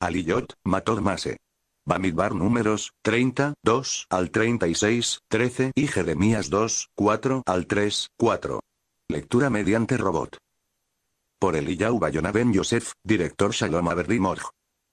Aliyot, mase. Bamidbar números, 30, 2 al 36, 13 y Jeremías 2, 4 al 3, 4. Lectura mediante robot. Por Eliyahu Bayona Ben Yosef, director Shalom Aberdimorg.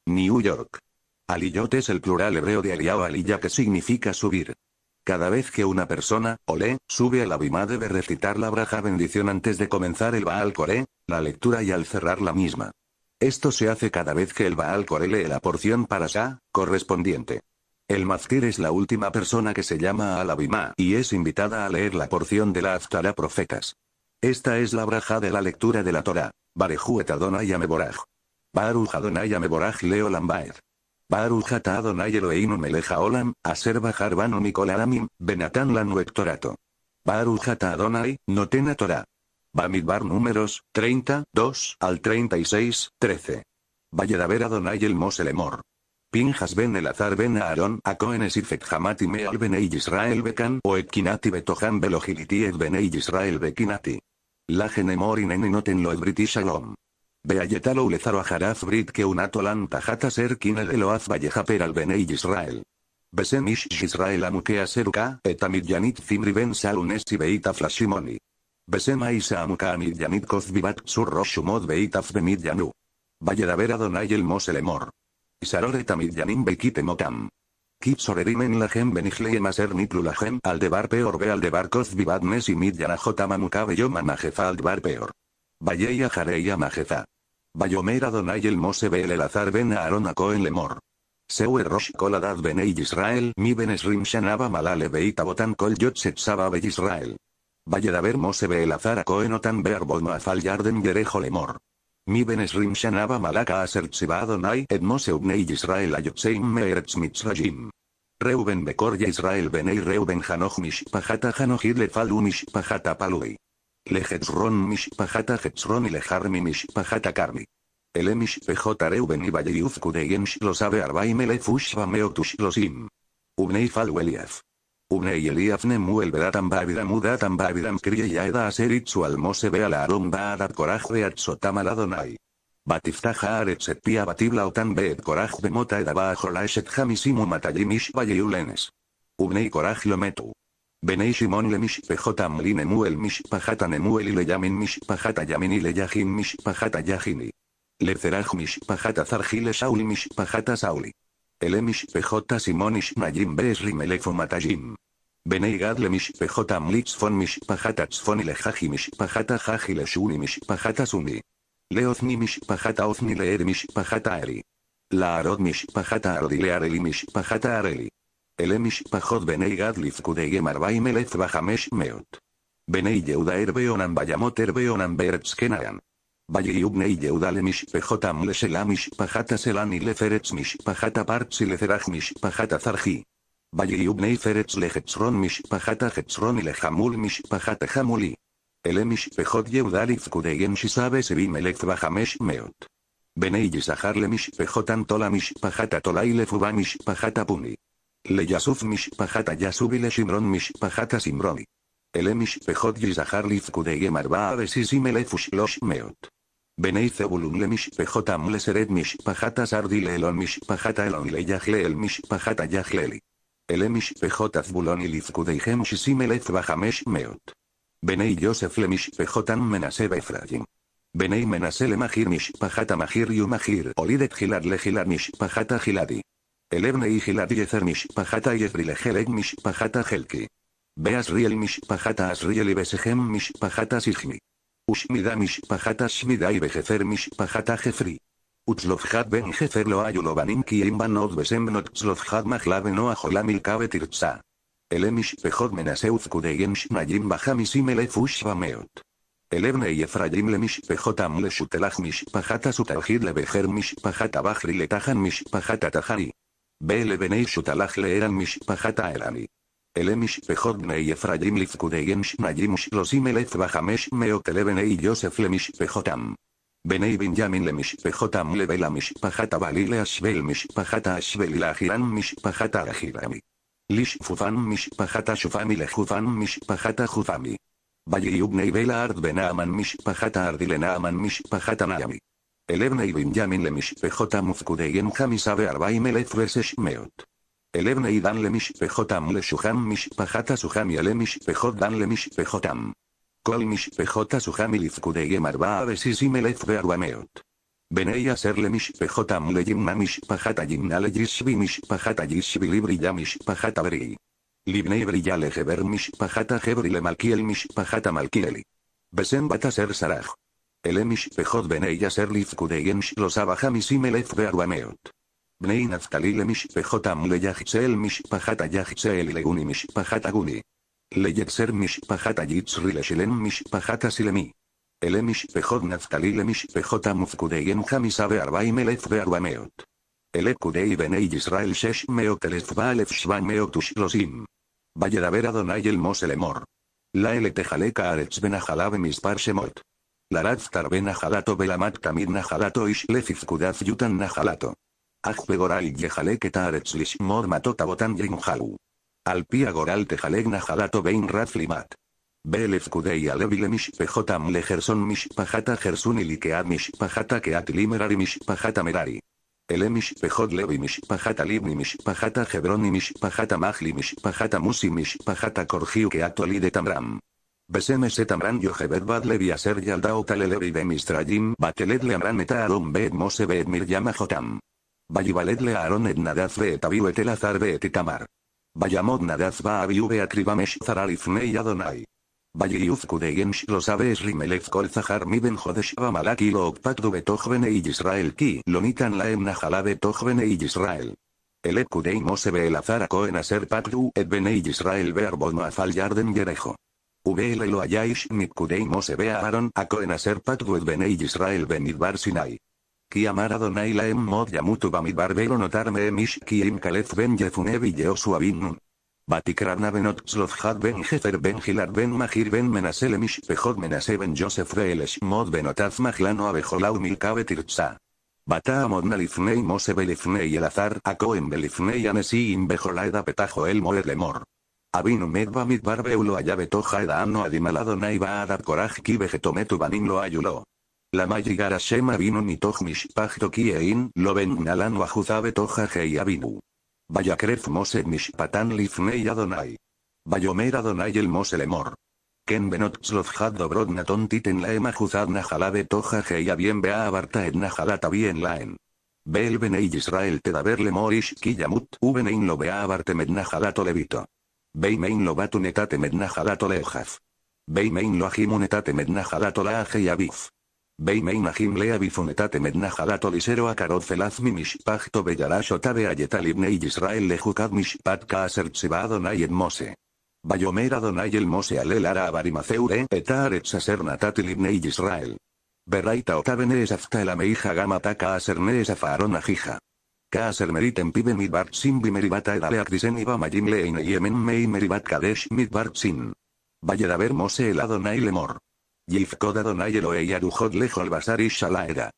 New York. Aliyot es el plural hebreo de Aliyahu Aliyah que significa subir. Cada vez que una persona, Olé, sube a la bima debe recitar la braja bendición antes de comenzar el Baal Coré, la lectura y al cerrar la misma. Esto se hace cada vez que el Baal lee la porción para Sa, correspondiente. El Mazkir es la última persona que se llama al Abimá y es invitada a leer la porción de la Aftara Profetas. Esta es la braja de la lectura de la Torah. Barejuet Adonai Ameboraj. Baruj Adonai Ameboraj Leo Lambaed. Baruj Adonai Eloheinu Meleja Olam, Aser Bajar Mikol Benatan Lanu Adonai, Notena Torah. Bamidbar números, 30, 2, al 36, 13. Valledaber Adonai el Moselemor. Pinjas ben Elazar ben Aaron, a Cohenes y Fethamati Meal Benei Israel Bekan o Etkinati Betohan Belogiliti et Benei Israel Bekinati. La genemorin noten lo British Shalom. Beayetalo ulezaro ajaraz brit que un atolanta tajata ser per de Valleja vallejaper al Israel. Besen ish Israel amukea seruka etamid yanit zimri ben salunesi beita flashimoni. Besema Isaamuka a Yamid Kozbibat Sur Roshumod Beitaf de Yanu. Valle Adonai El Moselemor. Isarore Tamid Yanim Bekite Motam. Kipsorerim en la gem nitlu la gem aldebar peor be aldebar kozbibat mes y majefa yo aldebar peor. Valleya jareya majefa. Bayomera donay el mose bel el azar ben aaron en lemor. Seu er rosh koladad benei Israel mi benesrim malale beita botan kol yotset be Israel mose Mosebe el azar a Cohen tan verbo afal yarden derejo lemor. Mi rim shanaba malaka aser adonai et mose Israel ayotseim meeretz mitzrajim. Reuben bekor Israel benei Reuben hanoch pahata hanochid le falu pahata palui. mish pahata hetzron y lejarmi pahata karmi. El emish Reuben y lo arbaim vameotush losim. Ubnei falu el Eliaf muel veratan bavidam Udatam bavidam kriye yaeda aseritzu almose vea la arum adat koraj de la aladonai. Batifta aretz pia batibla otan beet koraj de mota edaba ajola eset jamisimu matalim ishbayeulenes. koraj lometu. Benei Shimon le mishpejotam li nemuel mishpajata nemuel y le yamin mishpajata yamin y le yahin mishpajata yahini. Le zeraj mishpajata zarjile sauli. למשפחות הסימון-ישמעאלים באזרימלך ומטאג'ים. בני גד למשפחות המליצפון משפחת הצפוני לחחי משפחת החחי לשוני משפחת הסוני. לאופני משפחת האופני לעד משפחת הארי. לערוד משפחת הארדי להרלי משפחת הארלי. אלה משפחות בני גד לפקודיהם 40,500. בני יהודה הרביונם בימות הרביונם בארץ קניין. y Yeudale Mishpejota Mlesela Mishpajata Selani Leferets Mishpajata Partsi Leceraj Mishpajata Zarji. y Ferets Lehetsron Mishpajata Jetzron y Lejamul Mishpajata Jamuli. El Mishpejot Yeudali Fkudeyem Shisabe Sebim Elef Bajamesh Meot. Benei Yisahar Le Mishpejotan Tola Mishpajata Tolai Lefuba Mishpajata Puni. Le Yasuf Mishpajata Yasubi Le Shimron Mishpajata Simroni. El Mishpejot Yisahar Lifkudeyem Arba elefush losh Meot. Zebulun le mishpejota mleseret mishpajata sardile elon mishpajata elon le yajle el mishpajata yajleli. El mishpejota bulon y lizkudeihem shisimelez bajamesh meot. Benei Yosef le mishpejotam menase befrayim. Benei menase le mahir mishpajata mahir yu mahir olidet gilad le gilad mishpajata giladi. El ebnei gilad yezer mishpajata yezri le gelek mishpajata Pahata Asriel mishpajata asriel y besehem mishpajata sijmi. ושמידה משפחת השמידה היא בחפר משפחת החפרי. וצלופחת בן חפר לא היו לו בנים כי אם בנות בשם בנות צלופחת מחלה ונוח עולה מלכה ותרצה. אלה משפחות מנסה ופקודיהם שניים בחמישים אלף ושבע מאות. אלה בני אפרדים למשפחותם לשותלך משפחת הסותלחיד לבחר משפחת הבחרי לתחן משפחת התחרי. באלה בני שותלך לאלן משפחת האלני. אלה משפחות בני אפרים לפקודיהם שניים ושלושים אלף וחמש מאות אלה בני יוסף למשפחותם. בני בנימין למשפחותם לבלה משפחת הבעלי לאשבל משפחת האשבלי לאחילן משפחת האחילני. לשפופן משפחת השופמי לחופן משפחת החופמי. ויהיו בני בלערד בנעמן משפחת הארדי לנעמן משפחת הנעמי. אלה בני בנימין למשפחותם ופקודיהם חמישה וארבעים אלף ושש מאות. Ebne y danle pejotam le shuham Pajata suham y ale mishpejot danle mishpejotam. Kol mishpejota suham y lizkudeye marba besisime de arwameot. Veneya serle mishpejotam le yimna mishpajata yimna le yishvi mishpajata Libri Yamish mishpajata bri. Libnei brilla le Mish Pajata hebri le malkiel mishpajata malkieli. bata ser saraj. El emishpejot venei ser lizkudeyen shlosabaja misimele de arwameot. בני נפתלי למשפחותם ליחצאל משפחת היחצאל לגוני משפחת הגוני. ליצר משפחת היצרי לשלם משפחת הסילמי. אלה משפחות נפתלי למשפחותם ופקודיהם חמישה וארבעים אלף וארבע מאות. אלה פקודי בני ישראל שש מאות אלף ואלף שבע מאות ושלושים. וידבר אדוני אל משה לאמור. לאלה תחלק הארץ בנחלה במספר שמות. לרצת הרבה נחלתו ולמד תמיד נחלתו איש לפי פקודת יותן נחלתו. Ajpegoral goral mor que mod matota botan yinjau. Alpia goral tejalegna jalato bein raflimat. Belef alevile mishpejotam lejerson mishpajata gersun ilikead mishpajata keat limerari mishpajata merari. Elemish mishpejot levi mishpajata libni mishpajata hebroni mishpajata mahli mishpajata musi mishpajata korjiu keat de tamram. Beseme setamran yohebed bad levi aser yaldao talelevi bemistrajim bateled Amran eta bet bed mose bed Vallivalet le et nadaz beetaviu et nadat beetitamar. Vallamot nadaz baaviu beacribamesh y adonai. Valliuf lo los es rimelez kolzahar zahar ben jodesh malaki lo ocpatdu betojvene Israel ki lonitan laem nahala betojvene Israel. El ekudei mose el a koen aser patdu et benei Israel bono fal yarden gerejo. VL lo ayish mit kudei mose ve a cohen aser patdu et benei Israel benidbar sinai ki amar Adonai en mod va mi barbero notarme emish ki im kalef ben yefune yeosua bin Batikrana ben Otzlozhad ben jefer ben Gilar ben magir ben Menasel emish pejod menase ben Joseph veelesh mod ben otaz maglano abejolau milkabe Bata Bataamod nalifnei mose belifnei elazar akoen belifnei anesiim bejolaeda petajo el moed lemor. Avinu medba mitbar beulo ayabe toja edaamno adimaladonai va adar koraj ki vegetometu banin lo ayulo. La Mayigara Shema vino nitoj mishpachto kiein lo ben nalan wajuzabe toja abinu. Vayakref mose mishpatan lifnei Adonai. Bayomer Adonai el mose lemor. Ken benot tzlofjad dobrod naton titen laem ajuzad nahalabe toja heia bien bea abarta bien laen. Bel benei Israel tedaber lemor ishkiyamut ubenein lo bea abarte met levito. Beimein lo batunetate Mednahalato najalato lejaf. Beimein lo ajimunetate Mednahalato najalato abif. Beim lea bifunetate mednajadato lisero akarot felazmi mishpachto bellarashotave ayetal ibne y Israel lejukad mishpat kaaser Adonai et Mose. Bayomera Adonai el Mose alelara ara abarimaceure etar etsaser natatil y Israel. Beraita otavene afta el ameija gamata kaaser nees ajija. Kaaser meriten pibe mitbart sin bimeribata edaleak akrisen iba majim leine yemen mei meribat kadesh mitbar sin. Vayeraber Mose el Adonai lemor. Yifkoda Adonai e Yadu Lejol Basar Ishalaera.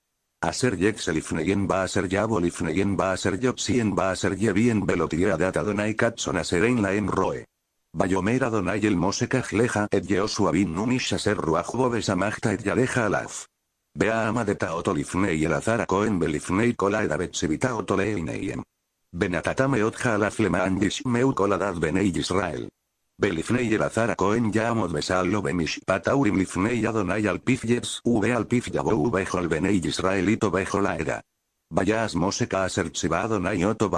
Aser Yexel Ifneyen va a ser Yabol Ifneyen va a ser Yotzien va a ser Yevien Belotia data Adonai Katson Aseren Laem Roe. bayomera Adonai el Mosek jleja et yeosu bin Nunish Aser Ruajbo Besamachta et yaleja Alaf. Bea ama de Taotol el Azara koen Belifnei Kola Edabet Otoleineyem. Otja Alaf Lema Meu Benei Israel. Belifnei el azar a koen ya a Modmesal lo lifnei Adonai al pifjes UVE al pifjabou bejo benei israelito bejo la era. Vayas MOSE aser chiva Adonai oto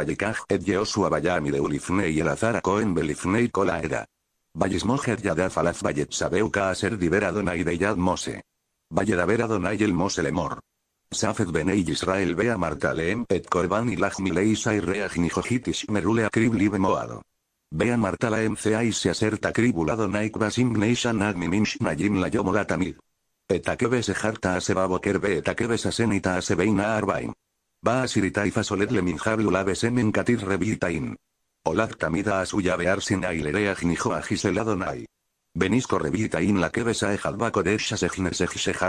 et yeosua Bayami de ulifnei el azar a Cohen belifnei kola era. Vayes moher yadaf alaz vayet aser diver Adonai de yad mose. Vayedaver Adonai el mose lemor. Safed benei Israel bea MARTALEM et korban ilach mileisa REAJNI nijojitish merule akrib libe moado. Vea Marta la MCA y se acerta cribulado neishan ad Adminish Najim la que Etakebe harta a se va a senita a veina arbaim. Va a sirita y fasolet le minjablu la katir revitain. Olad tamida a suya bear sin a gnijo a nai. revitain la que a ejalba kodesha se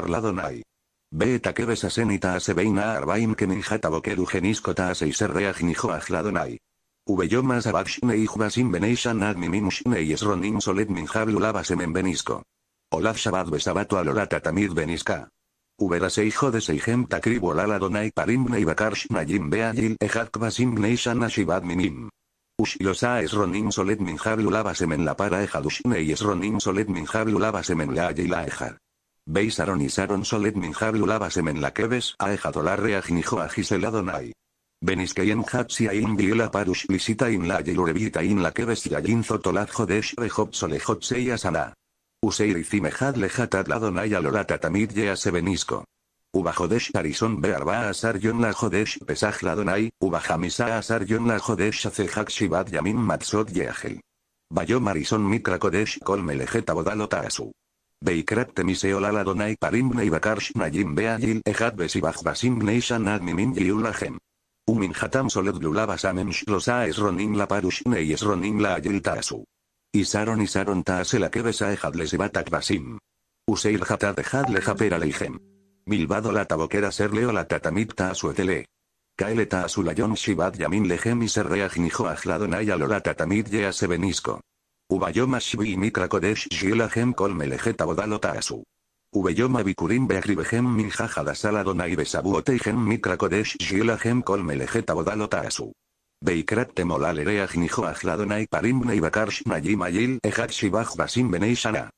ladonai. Ve a senita a veina arbaim que minjata bokeru genisco ta y a gladonai. Ubeyomas abakshne jubasim beneishan ad mimim y esronim solet minjablu benisco. Olaf shabad besabato alorata tamid Beniska. Uberase hijo de Seijem Takrib Olala Donai Parimne y Bakarshna Jim Ejat Kvasim Neishan Ashibad Minim. Ushilosa es Solet la para Ejadushne y Solet la Ayila Beisaron y Saron Solet la Kebes a Donai en Hatziain Viola Parush in La in La Keves Yayin Zotolad Jodesh Rehop Solehot Seyasana. Useir y Alorata Tamid Ubajodesh Arison Bearba Asar Yon La Jodesh Pesaj Ladonai, Ubajamisa Asar Yon La Jodesh Acejak Yamin Matsot yeagel. Bayo marison Mikra Kodesh Kol Melejeta Bodalotaasu. Beikrat temiseol parimne parim neibakarsh najim beayil ejad besibaj yulahem hatam soled soledlulabasamen samem shlosa esronim la parushne y esronim la ayil taasu. Isaron isaron taase la kebesa ejadles batak basim. Useir jata de japera leijem. Milvado la taboquera ser la tatamit taasu etele. Kaele taasu yon shibad yamin lejem y serreaj nijo ajladonaya tatamit Ubayoma shvi mitra kodesh kolmelejeta bodalo taasu. Ubeyoma Bikurim Beagribehem Minjajada saladona Donai Besabuoteihem Mikrakodesh Gilahem Kolmelejeta Bodalotasu. Beikrat temolalerea gnijo ajladonai parimne y bakarsh najim ayil ejat basim benei shana.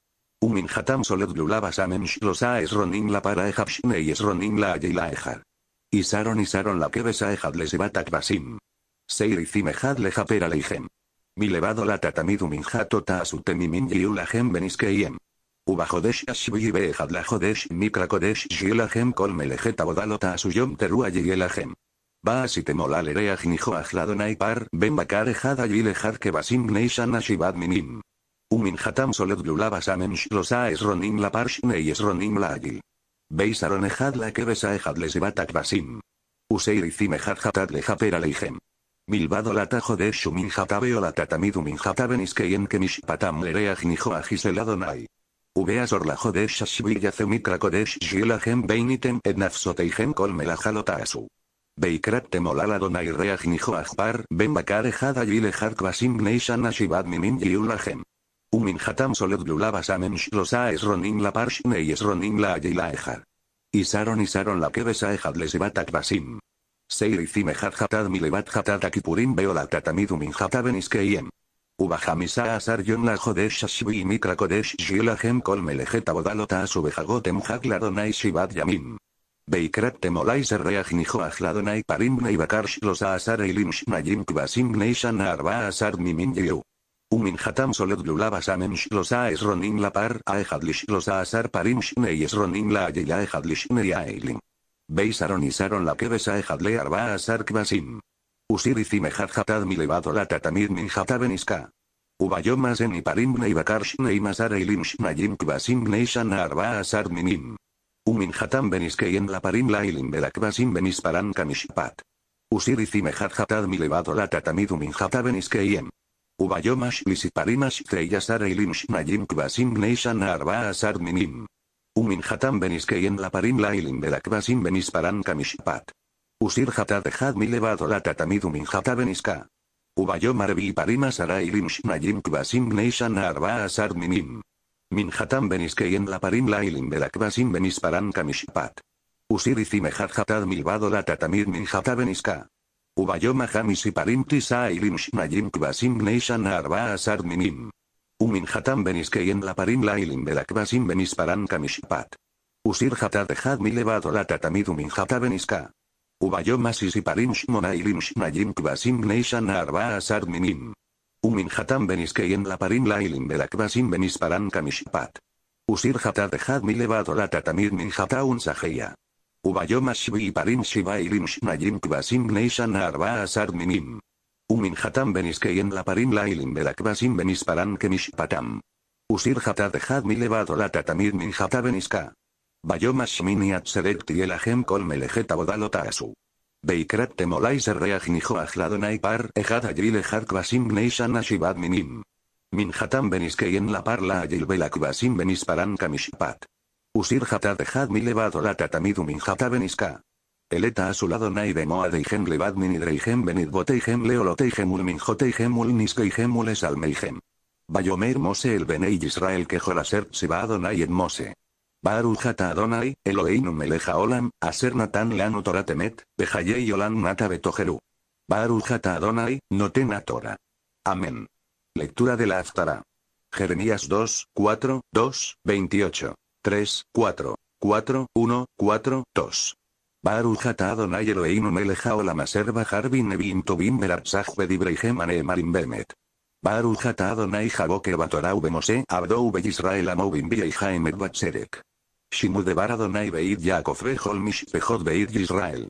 solet shlosa esronim para esronim la ayila ejar. Isaron isaron la kebesa ejad les basim. Mi levado la asutemimin Jodesh Ashvi Behad la Jodesh Mikra Kodesh Melejeta Bodalota Asuyom Terua yelahem. si te temola lerea ajladonai par ben bakar ejada yilejar que basim neishan ashivad minim. Umin hatam shlosa esronim la parshne y esronim la agil. Beis aron ejad que basim. Useir leijem. la tajo de shumin hatabe o Ubeazor zorla Jodesh Ashvillace Mikra Kodesh Gen Beinitem Ednafsoteihem Kolmelajalotasu. Beikrat temolala donai reach nijo ajpar, ben bakar ejada yile jarkvasim neishan ashivad minim yiulahem. Umin hatam soled lulabas amen shlosa esronim la parshne y esronim la ayila ejar. Isaron isaron la kebesa ejad lesivat akvasim. Seir izime hatad milevat hatad akipurim a asar e lajo jodesh ashvi mikra kodesh bodalota subejagotem hagladonai shibad yamim. Beikrat temolai ser reajnijo ahladonai los nei bakar shlosa asar Uminhatam arba asar la par a los asar parim esronim la ayila ehadlish nei aeilim. la kebesa ejadle arba asar kvasim. Usir y Meharjatad mi levado la tatamid Ubayomas en iparimne y Imasara y y limshna yimkvasimne y arba minim. Umin beniske y en la parim ilim belakvasim benisparan kamishpat. Usiris y mi levado la tatamid y Ubayomash lisiparimash treyasara limshna yimkvasimne minim. Umin beniske en la parim la belakvasim benisparan kamishpat. Usir jata had mi levado la tatamidum in hatabeniska. Ubayo arbi parima sarai lim shnayim kvasim neishan arba asar minim. Min hatam en la parim lailim belakvasim benisparan kamishpat. Usir izimejat hatad milvado la tatamid min hatabeniska. Ubayoma hamis y parim tisa ilim shnayim kvasim neishan arba asar minim. Umin hatam en la parim lailim belakvasim benisparan kamishpat. Usir hatad dejad mi levado la tatamidum in Ubayomasis y Parimshmonailim Jim Kvasim Gneishan Arba Asar Minim. Umin Hatam en la Parim Lailim Belakvasim Benisparan Kamishpat. Usir Hatar Hadmi levado la Tatamir Min Hataun Sajeya. Ubayomashvi y Parimshivailim Shmayim Kvasim Gneishan Arba Asar Minim. Umin Hatam en la Parim Lailim Belakvasim Benisparan Kemishpatam. Usir Hatar Hadmi levado la Tatamir Bayomas Miniat y el Kol Melejeta Bodalota asu. Beikrat Temolai Serreaj Par Ejad Ayil Ejad Kvasim Neishan SHIVAD Minim. Minhatam en La Parla Ayil Belak Kvasim Benisparan Kamishpat. Usir Hatad Ejad Milevad Eleta a su lado nai de moa levad min idreijem benid boteijem leoloteijem ulmin joteijem mose el Israel que Barujata Adonai, Eloheinu Meleja Olam, Aser Natan Lanu Torah Temet, Bejayei Olam Nata Betojeru. Barujata Adonai, Notena Torah. Amén. Lectura de la Aftara. Jeremías 2, 4, 2, 28, 3, 4, 4, 1, 4, 2. Barujata Adonai Eloheinu Meleja Olam Aser Bajar Bin Nebim Tobim Beratzah Bedibreihem Anemarim Bemet. Barujata Adonai Jaboke Batorau Bemose Abdou Israel Amovim Via Batserek. Shimude Adonai Beit Yaakov Behol Mishpejot Beit Israel.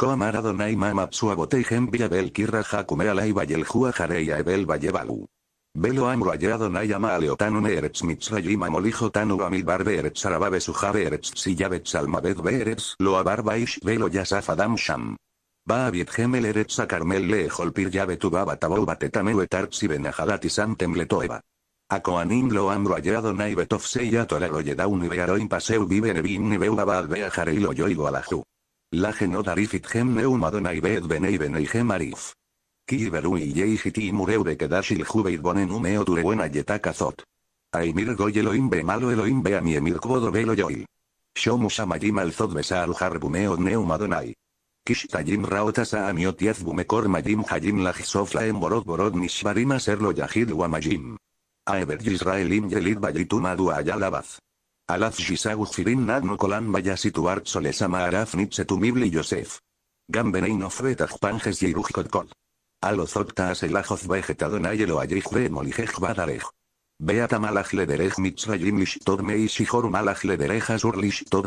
Koamar Adonai Mamab Suaboteihem Bel Kirra Hakume Alai Bayel jarei Ebel Bayebalu. Velo amro Adonai ama aleotanu meeretz mitzrayim amolijo tanu amilbar beerets arababe sujabe eretz salmabed almabed lo loabar baish velo yasaf adam sham. Baabit gemel eretz a carmel yabetu pir yabe babatabou batetameu etartsi a coanim lo han ayado y Seyatora lo Yedaun y Paseu vive Nevin y Beubaba Albea lo Yoigo Alaju. la geno darifit gem neumado Naibet Benei Benei Gemarif. Kiberu y jiti Mureu de Kedashil Jubeid Bonen Umeo yetaka Yetakazot. Aimir Goy Elohim Be Malo eloim Be Amiemir Kvodo Belo Yoil. Shomu Samayim Alzod Besal Harbumeo Neumadonai. Kishtajim Raotasa Amiotiaz Bumekor Majim Hajim Lajisofla en em Borod Borod Nishbarima Serlo Yahid majim. Aever Yisraelim Yelit Bayitum a Ayalabaz. Alaz Shisagus Firin nadnu Kolan situar Solesama Araf Nitsetumibli Yosef. Gambenein of A Yerujkotkol. Alozokta Aselajoz Vegetadonayelo Ayij Molijej Badarej. Beata Malaj Lederej Mitzrayim Lishtod Shihorum Malaj Lederej Azur Lishtod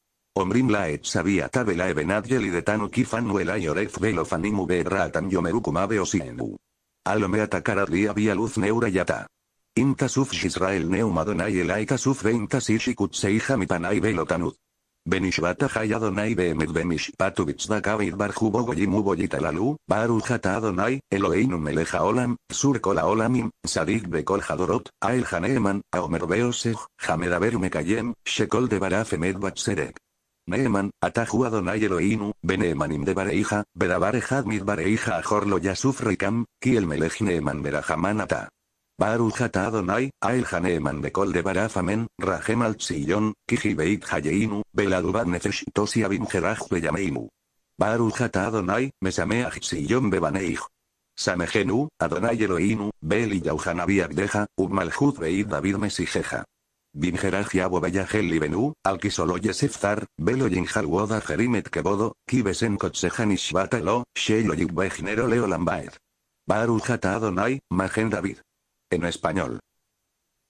Omrim laet sabia belae benadjeli y detanu kifanu elai oref velofanimu yomeruku yomerukumabe osienu. Alome atacaradli había luz neura yata. Intasuf Israel neumadonai elai tasuf ventas ishikutseija velo tanud. Benishvata hayadonai behemet benishpatu bar idbarjubo goyimu boyitalalu, barujata adonai, Eloheinum meleja olam, surkola olamin, sadik bekol jadorot, ael haneeman, aomer mekayem, shekol de barafemet batzerek. Neeman, Atahu Adonai Eloheinu, Beneemanim de Bareija, Bedabarejad mit Bareija Ajorlo Yasuf reikam, Kiel Melech Neeman verajaman Ata. Barujata Adonai, Adonai, Janeeman de Col de Barafamen, rajem Kiji Beit Hayeinu, Beladubat Nefesh Tosi Abim Gerach Beyameinu. Baruch Adonai, Mesameach siyon bebaneij. Samejenu, Adonai Eloheinu, Bel y Deja, Abdeja, Beit David Mesijeja al que Heli Benu, Alkisoloye belo yinjal woda Jerimet Kebodo, Kibesen Kotsehan Shelo Yigbejnero Leo Lambaed. barujata Adonai, Magen David. En español.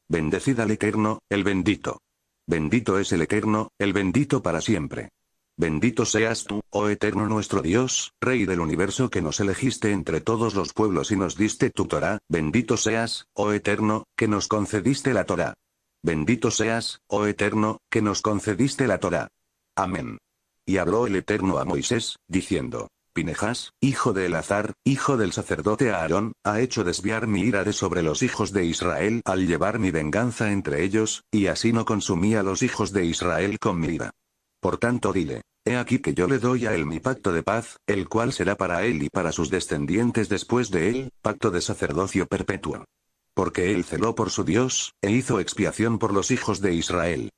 Bendecida al Eterno, el bendito. Bendito es el Eterno, el bendito para siempre. Bendito seas tú, oh eterno nuestro Dios, Rey del universo que nos elegiste entre todos los pueblos y nos diste tu Torah, bendito seas, oh eterno, que nos concediste la Torah. Bendito seas, oh Eterno, que nos concediste la Torah. Amén. Y habló el Eterno a Moisés, diciendo, Pinejas, hijo de Elazar, hijo del sacerdote Aarón, ha hecho desviar mi ira de sobre los hijos de Israel al llevar mi venganza entre ellos, y así no consumí a los hijos de Israel con mi ira. Por tanto dile, he aquí que yo le doy a él mi pacto de paz, el cual será para él y para sus descendientes después de él, pacto de sacerdocio perpetuo. Porque él celó por su Dios, e hizo expiación por los hijos de Israel.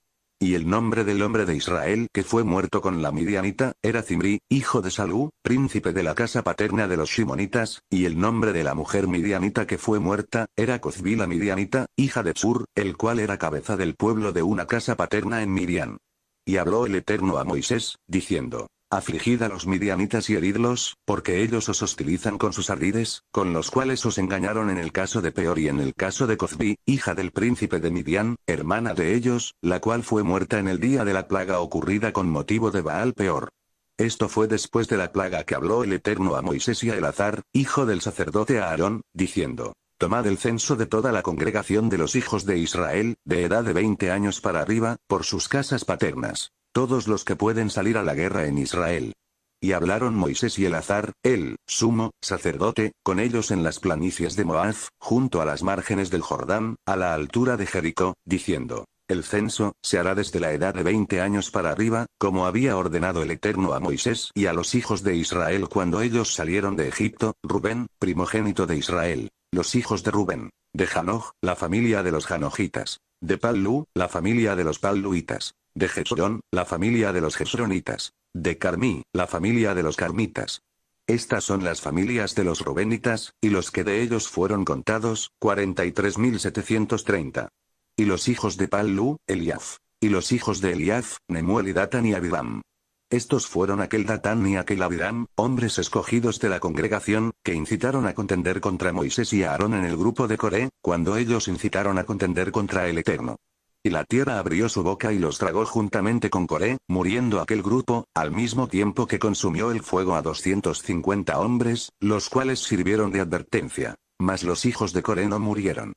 Y el nombre del hombre de Israel que fue muerto con la midianita, era Zimri, hijo de Salú, príncipe de la casa paterna de los Shimonitas, y el nombre de la mujer midianita que fue muerta, era la midianita, hija de Zur, el cual era cabeza del pueblo de una casa paterna en Midian. Y habló el Eterno a Moisés, diciendo, Afligid a los midianitas y heridlos, porque ellos os hostilizan con sus ardides, con los cuales os engañaron en el caso de Peor y en el caso de Cozbi, hija del príncipe de Midian, hermana de ellos, la cual fue muerta en el día de la plaga ocurrida con motivo de Baal Peor. Esto fue después de la plaga que habló el Eterno a Moisés y a Elazar, hijo del sacerdote Aarón, diciendo, Tomad el censo de toda la congregación de los hijos de Israel, de edad de veinte años para arriba, por sus casas paternas. Todos los que pueden salir a la guerra en Israel. Y hablaron Moisés y Elazar, el sumo sacerdote, con ellos en las planicies de Moab, junto a las márgenes del Jordán, a la altura de Jericó, diciendo: El censo se hará desde la edad de veinte años para arriba, como había ordenado el Eterno a Moisés y a los hijos de Israel cuando ellos salieron de Egipto, Rubén, primogénito de Israel, los hijos de Rubén, de Janoj, la familia de los Janojitas, de Pallu, la familia de los Palluitas, de Gesrón, la familia de los gesronitas, de Carmí, la familia de los carmitas. Estas son las familias de los Rubénitas y los que de ellos fueron contados, 43.730. Y los hijos de Pallu, Eliaf. Y los hijos de Eliaf, Nemuel y Datan y Abidam. Estos fueron aquel Datán y aquel Abiram, hombres escogidos de la congregación, que incitaron a contender contra Moisés y Aarón en el grupo de Coré, cuando ellos incitaron a contender contra el Eterno y la tierra abrió su boca y los tragó juntamente con Coré, muriendo aquel grupo, al mismo tiempo que consumió el fuego a 250 hombres, los cuales sirvieron de advertencia. Mas los hijos de Coré no murieron.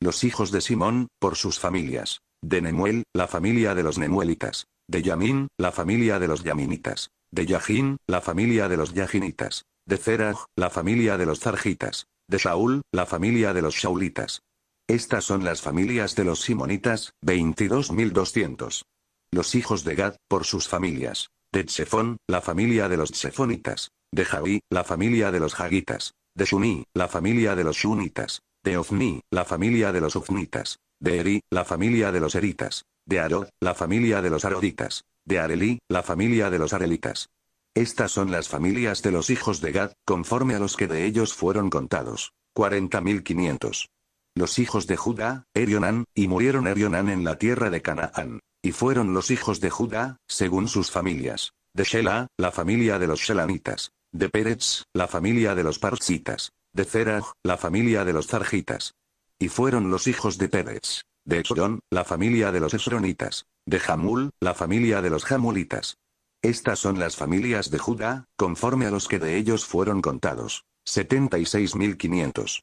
Los hijos de Simón, por sus familias. De Nemuel, la familia de los nemuelitas. De Yamin, la familia de los yaminitas. De Yajín, la familia de los yajinitas. De Zeraj, la familia de los zarjitas. De Saúl, la familia de los shaulitas. Estas son las familias de los simonitas, 22.200. Los hijos de Gad, por sus familias. De Tsefón, la familia de los tsefonitas. De Javí, la familia de los jaguitas. De Shuní, la familia de los shunitas. De Ofni, la familia de los ofnitas. De Eri, la familia de los eritas. De Arod, la familia de los aroditas. De Areli, la familia de los arelitas. Estas son las familias de los hijos de Gad, conforme a los que de ellos fueron contados. 40.500 los hijos de Judá, Erionán, y murieron Erionán en la tierra de Canaán. Y fueron los hijos de Judá, según sus familias. De Shela, la familia de los Shelanitas. De Pérez, la familia de los Parsitas. De Zerah, la familia de los Zarjitas. Y fueron los hijos de Pérez. De Esrón, la familia de los Esronitas. De Jamul, la familia de los Jamulitas. Estas son las familias de Judá, conforme a los que de ellos fueron contados. 76.500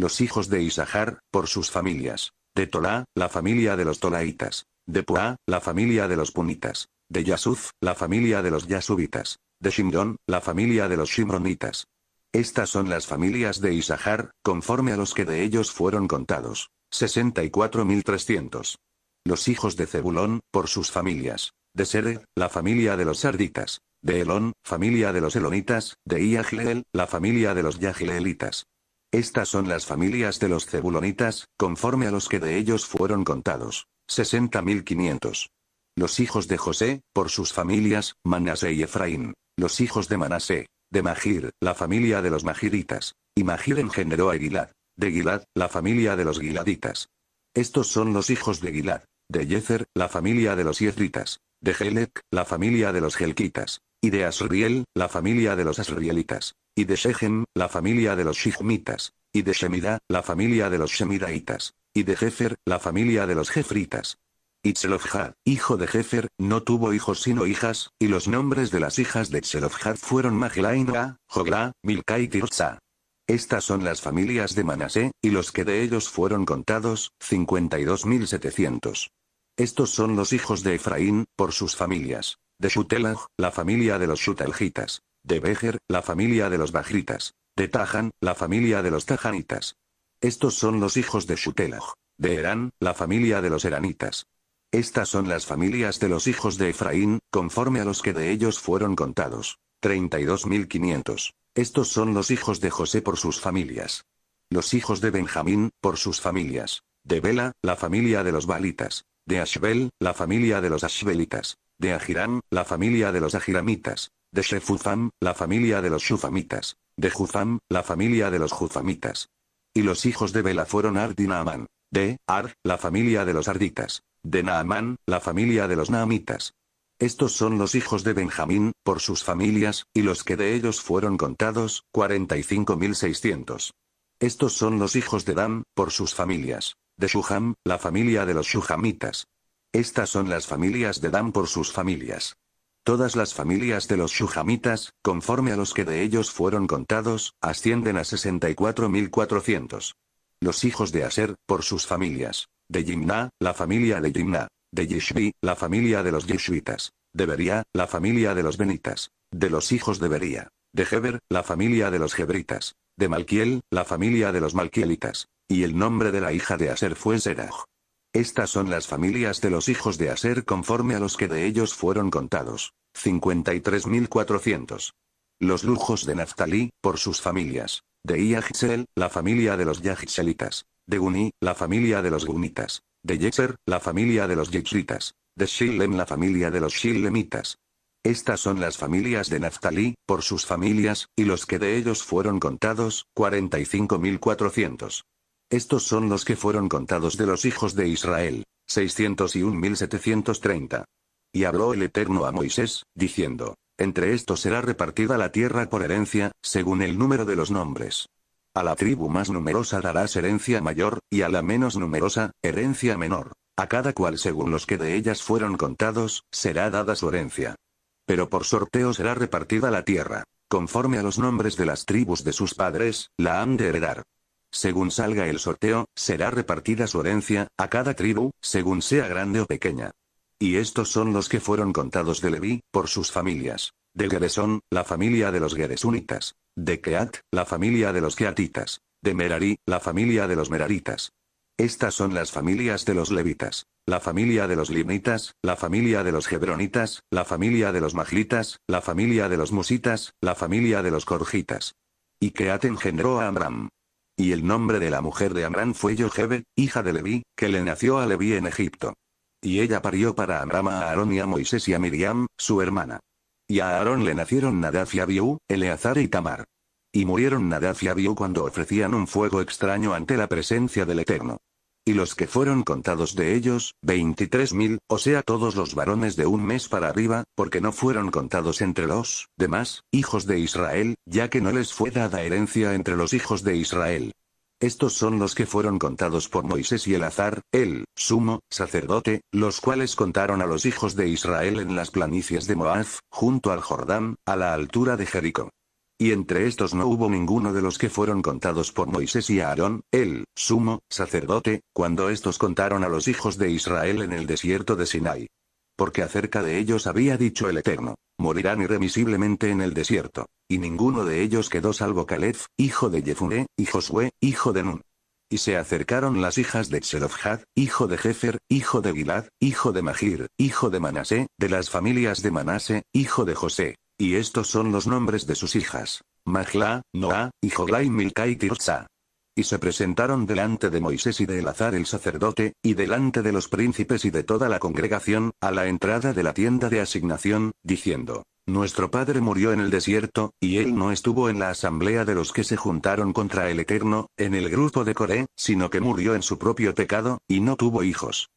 los hijos de Isahar, por sus familias. De Tolá, la familia de los tolaitas. De Puá, la familia de los punitas. De Yasuf, la familia de los yasubitas. De Shimdon la familia de los shimronitas. Estas son las familias de Isahar, conforme a los que de ellos fueron contados. 64.300. Los hijos de Zebulón, por sus familias. De Sere, la familia de los sarditas. De Elón, familia de los elonitas. De Iagleel, la familia de los yajileelitas. Estas son las familias de los cebulonitas, conforme a los que de ellos fueron contados. 60.500. Los hijos de José, por sus familias, Manasé y Efraín. Los hijos de Manasé. De Magir, la familia de los magiritas. Y Magir engendró a Gilad. De Gilad, la familia de los giladitas. Estos son los hijos de Gilad. De Yezer, la familia de los yezritas. De Gelec, la familia de los gelquitas. Y de Asriel, la familia de los asrielitas y de Shechem, la familia de los Shihmitas, y de Shemida, la familia de los Shemidaitas, y de Jefer, la familia de los Jefritas. Y Itzelofjad, hijo de Jefer, no tuvo hijos sino hijas, y los nombres de las hijas de Tselofjad fueron Maglainga, Jogla, Milka y Tirza. Estas son las familias de Manasé, y los que de ellos fueron contados, 52.700. Estos son los hijos de Efraín, por sus familias. De Shutelag, la familia de los Shutelgitas de Bejer, la familia de los Bajritas, de Tajan, la familia de los Tajanitas. Estos son los hijos de Shutelaj, de Herán, la familia de los Heranitas. Estas son las familias de los hijos de Efraín, conforme a los que de ellos fueron contados. 32.500. Estos son los hijos de José por sus familias. Los hijos de Benjamín, por sus familias. De Bela, la familia de los Balitas. De Ashbel, la familia de los Ashbelitas. De Ajirán, la familia de los Ajiramitas. De Shefuzam, la familia de los Shufamitas. De Juzam, la familia de los Juzamitas. Y los hijos de Bela fueron Ard y De Ar, la familia de los Arditas. De Naamán, la familia de los Naamitas. Estos son los hijos de Benjamín, por sus familias, y los que de ellos fueron contados, 45.600. Estos son los hijos de Dan, por sus familias. De Shuham, la familia de los Shuhamitas. Estas son las familias de Dan por sus familias. Todas las familias de los Shuhamitas, conforme a los que de ellos fueron contados, ascienden a 64.400. Los hijos de Aser, por sus familias. De Yimna, la familia de Yimna. De Yishvi, la familia de los Yishvitas. De Beria, la familia de los Benitas. De los hijos de Beria. De Heber, la familia de los Hebritas. De Malquiel, la familia de los Malquielitas. Y el nombre de la hija de Aser fue Zerah. Estas son las familias de los hijos de Aser conforme a los que de ellos fueron contados. 53.400. Los lujos de Naftalí, por sus familias. De Yahsel, la familia de los Yahselitas. De Guni, la familia de los Gunitas. De Yezer, la familia de los Yechritas. De Shilem, la familia de los Shilemitas. Estas son las familias de Naftalí, por sus familias, y los que de ellos fueron contados, 45.400. Estos son los que fueron contados de los hijos de Israel, 601.730. Y habló el Eterno a Moisés, diciendo, Entre estos será repartida la tierra por herencia, según el número de los nombres. A la tribu más numerosa darás herencia mayor, y a la menos numerosa, herencia menor. A cada cual según los que de ellas fueron contados, será dada su herencia. Pero por sorteo será repartida la tierra. Conforme a los nombres de las tribus de sus padres, la han de heredar. Según salga el sorteo, será repartida su herencia, a cada tribu, según sea grande o pequeña. Y estos son los que fueron contados de Leví, por sus familias. De Geresón, la familia de los Geresunitas. De Keat, la familia de los Keatitas. De Merari, la familia de los Meraritas. Estas son las familias de los levitas, la familia de los Limitas, la familia de los gebronitas, la familia de los majlitas, la familia de los musitas, la familia de los corjitas. Y Keat engendró a Amram. Y el nombre de la mujer de Amram fue Yochebe, hija de Leví, que le nació a Leví en Egipto. Y ella parió para Amram a Aarón y a Moisés y a Miriam, su hermana. Y a Aarón le nacieron Nadaf y Abiú, Eleazar y Tamar. Y murieron Nadaf y Abiú cuando ofrecían un fuego extraño ante la presencia del Eterno. Y los que fueron contados de ellos, mil, o sea todos los varones de un mes para arriba, porque no fueron contados entre los demás hijos de Israel, ya que no les fue dada herencia entre los hijos de Israel. Estos son los que fueron contados por Moisés y Elazar, el sumo sacerdote, los cuales contaron a los hijos de Israel en las planicies de Moab, junto al Jordán, a la altura de Jericó. Y entre estos no hubo ninguno de los que fueron contados por Moisés y Aarón, el sumo sacerdote, cuando estos contaron a los hijos de Israel en el desierto de Sinai. Porque acerca de ellos había dicho el Eterno morirán irremisiblemente en el desierto. Y ninguno de ellos quedó salvo Caleb, hijo de Jefuné, y Josué, hijo de Nun. Y se acercaron las hijas de Tselofhad, hijo de Jefer, hijo de Gilad, hijo de Magir, hijo de Manasé, de las familias de Manasé, hijo de José. Y estos son los nombres de sus hijas. Magla, Noah, y Joglai y Tirza. Y se presentaron delante de Moisés y de Elazar el sacerdote, y delante de los príncipes y de toda la congregación, a la entrada de la tienda de asignación, diciendo, Nuestro padre murió en el desierto, y él no estuvo en la asamblea de los que se juntaron contra el Eterno, en el grupo de Coré, sino que murió en su propio pecado, y no tuvo hijos.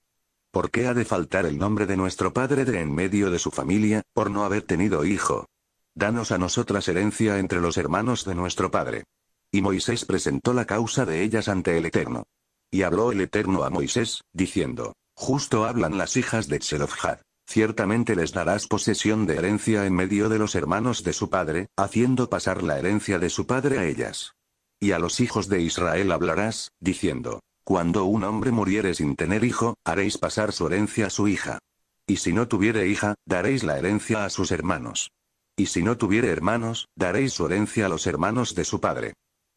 ¿Por qué ha de faltar el nombre de nuestro padre de en medio de su familia, por no haber tenido hijo? Danos a nosotras herencia entre los hermanos de nuestro padre. Y Moisés presentó la causa de ellas ante el Eterno. Y habló el Eterno a Moisés, diciendo, Justo hablan las hijas de zelofhad Ciertamente les darás posesión de herencia en medio de los hermanos de su padre, haciendo pasar la herencia de su padre a ellas. Y a los hijos de Israel hablarás, diciendo, Cuando un hombre muriere sin tener hijo, haréis pasar su herencia a su hija. Y si no tuviere hija, daréis la herencia a sus hermanos. Y si no tuviere hermanos, daréis su herencia a los hermanos de su padre.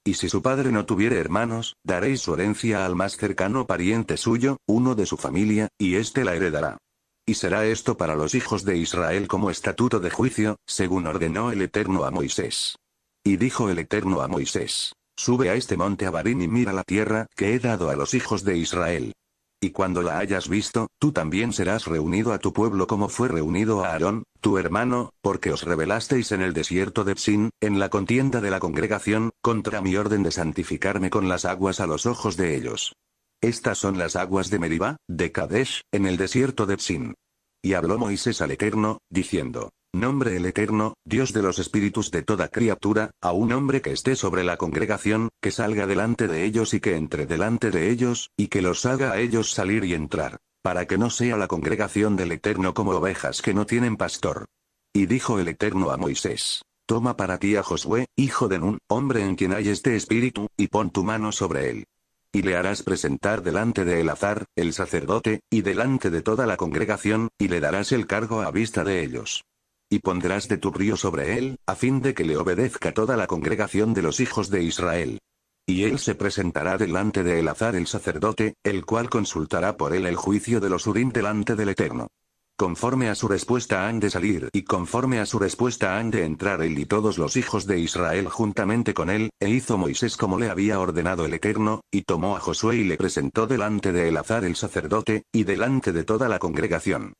Y si su padre no tuviera hermanos, daréis su herencia al más cercano pariente suyo, uno de su familia, y éste la heredará. Y será esto para los hijos de Israel como estatuto de juicio, según ordenó el Eterno a Moisés. Y dijo el Eterno a Moisés, Sube a este monte Abarín y mira la tierra que he dado a los hijos de Israel. Y cuando la hayas visto, tú también serás reunido a tu pueblo como fue reunido a Aarón, tu hermano, porque os rebelasteis en el desierto de Psin, en la contienda de la congregación, contra mi orden de santificarme con las aguas a los ojos de ellos. Estas son las aguas de Meribá, de Kadesh, en el desierto de Psin. Y habló Moisés al Eterno, diciendo, Nombre el Eterno, Dios de los espíritus de toda criatura, a un hombre que esté sobre la congregación, que salga delante de ellos y que entre delante de ellos, y que los haga a ellos salir y entrar, para que no sea la congregación del Eterno como ovejas que no tienen pastor. Y dijo el Eterno a Moisés, Toma para ti a Josué, hijo de Nun, hombre en quien hay este espíritu, y pon tu mano sobre él. Y le harás presentar delante de Elazar, el sacerdote, y delante de toda la congregación, y le darás el cargo a vista de ellos y pondrás de tu río sobre él, a fin de que le obedezca toda la congregación de los hijos de Israel. Y él se presentará delante de Elazar el sacerdote, el cual consultará por él el juicio de los Urim delante del Eterno. Conforme a su respuesta han de salir y conforme a su respuesta han de entrar él y todos los hijos de Israel juntamente con él, e hizo Moisés como le había ordenado el Eterno, y tomó a Josué y le presentó delante de Elazar el sacerdote, y delante de toda la congregación.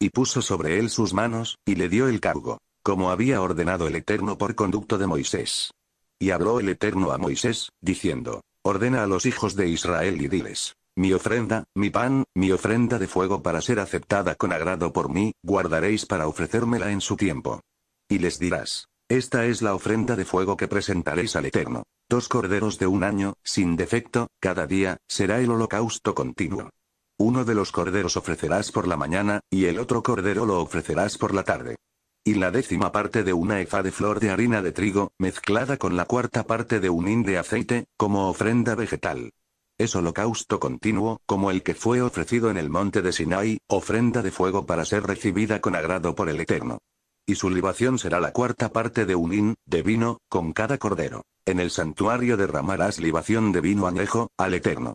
Y puso sobre él sus manos, y le dio el cargo, como había ordenado el Eterno por conducto de Moisés. Y habló el Eterno a Moisés, diciendo, Ordena a los hijos de Israel y diles, mi ofrenda, mi pan, mi ofrenda de fuego para ser aceptada con agrado por mí, guardaréis para ofrecérmela en su tiempo. Y les dirás, esta es la ofrenda de fuego que presentaréis al Eterno. Dos corderos de un año, sin defecto, cada día, será el holocausto continuo. Uno de los corderos ofrecerás por la mañana, y el otro cordero lo ofrecerás por la tarde. Y la décima parte de una efa de flor de harina de trigo, mezclada con la cuarta parte de un hin de aceite, como ofrenda vegetal. Es holocausto continuo, como el que fue ofrecido en el monte de Sinai, ofrenda de fuego para ser recibida con agrado por el Eterno. Y su libación será la cuarta parte de un hin, de vino, con cada cordero. En el santuario derramarás libación de vino anejo, al Eterno.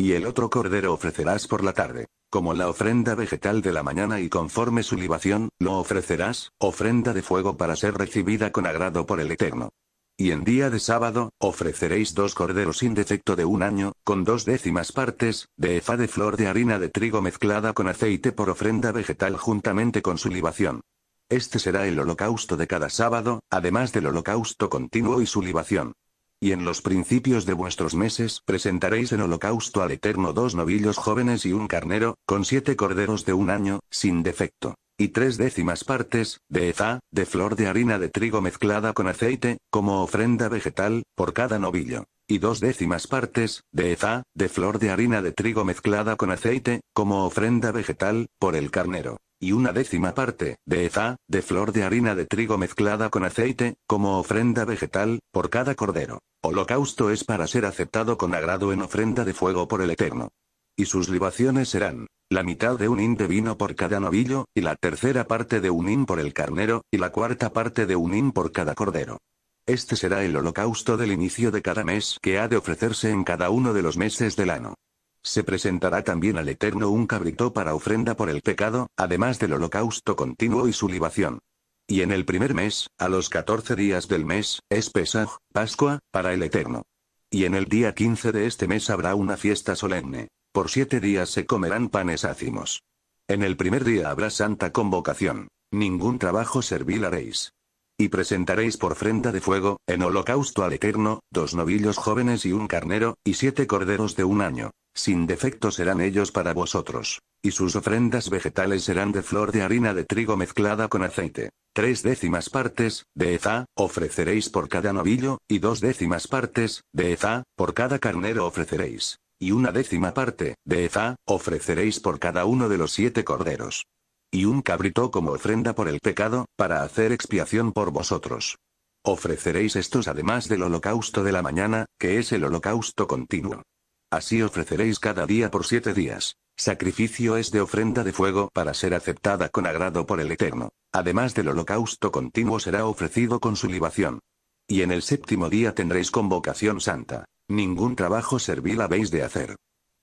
Y el otro cordero ofrecerás por la tarde. Como la ofrenda vegetal de la mañana y conforme su libación, lo ofrecerás, ofrenda de fuego para ser recibida con agrado por el Eterno. Y en día de sábado, ofreceréis dos corderos sin defecto de un año, con dos décimas partes, de efa de flor de harina de trigo mezclada con aceite por ofrenda vegetal juntamente con su libación. Este será el holocausto de cada sábado, además del holocausto continuo y su libación. Y en los principios de vuestros meses presentaréis en holocausto al Eterno dos novillos jóvenes y un carnero, con siete corderos de un año, sin defecto. Y tres décimas partes, de efa, de flor de harina de trigo mezclada con aceite, como ofrenda vegetal, por cada novillo. Y dos décimas partes, de efa, de flor de harina de trigo mezclada con aceite, como ofrenda vegetal, por el carnero y una décima parte, de efa, de flor de harina de trigo mezclada con aceite, como ofrenda vegetal, por cada cordero. Holocausto es para ser aceptado con agrado en ofrenda de fuego por el Eterno. Y sus libaciones serán, la mitad de un hin de vino por cada novillo, y la tercera parte de un hin por el carnero, y la cuarta parte de un hin por cada cordero. Este será el holocausto del inicio de cada mes que ha de ofrecerse en cada uno de los meses del año. Se presentará también al Eterno un cabrito para ofrenda por el pecado, además del holocausto continuo y su libación. Y en el primer mes, a los catorce días del mes, es Pesaj, Pascua, para el Eterno. Y en el día quince de este mes habrá una fiesta solemne. Por siete días se comerán panes ácimos. En el primer día habrá santa convocación. Ningún trabajo servil haréis. Y presentaréis por ofrenda de fuego, en holocausto al Eterno, dos novillos jóvenes y un carnero, y siete corderos de un año. Sin defecto serán ellos para vosotros. Y sus ofrendas vegetales serán de flor de harina de trigo mezclada con aceite. Tres décimas partes, de Eza, ofreceréis por cada novillo, y dos décimas partes, de Eza, por cada carnero ofreceréis. Y una décima parte, de Eza, ofreceréis por cada uno de los siete corderos y un cabrito como ofrenda por el pecado, para hacer expiación por vosotros. Ofreceréis estos además del holocausto de la mañana, que es el holocausto continuo. Así ofreceréis cada día por siete días. Sacrificio es de ofrenda de fuego para ser aceptada con agrado por el Eterno. Además del holocausto continuo será ofrecido con su libación. Y en el séptimo día tendréis convocación santa. Ningún trabajo servil habéis de hacer.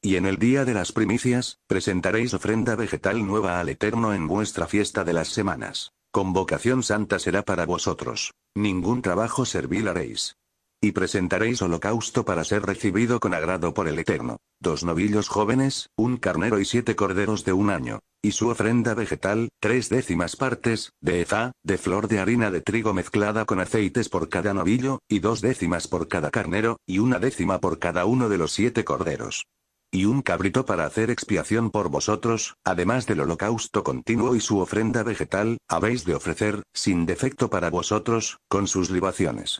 Y en el día de las primicias, presentaréis ofrenda vegetal nueva al Eterno en vuestra fiesta de las semanas. Convocación santa será para vosotros. Ningún trabajo servil haréis. Y presentaréis holocausto para ser recibido con agrado por el Eterno. Dos novillos jóvenes, un carnero y siete corderos de un año. Y su ofrenda vegetal, tres décimas partes, de efa, de flor de harina de trigo mezclada con aceites por cada novillo, y dos décimas por cada carnero, y una décima por cada uno de los siete corderos y un cabrito para hacer expiación por vosotros, además del holocausto continuo y su ofrenda vegetal, habéis de ofrecer, sin defecto para vosotros, con sus libaciones.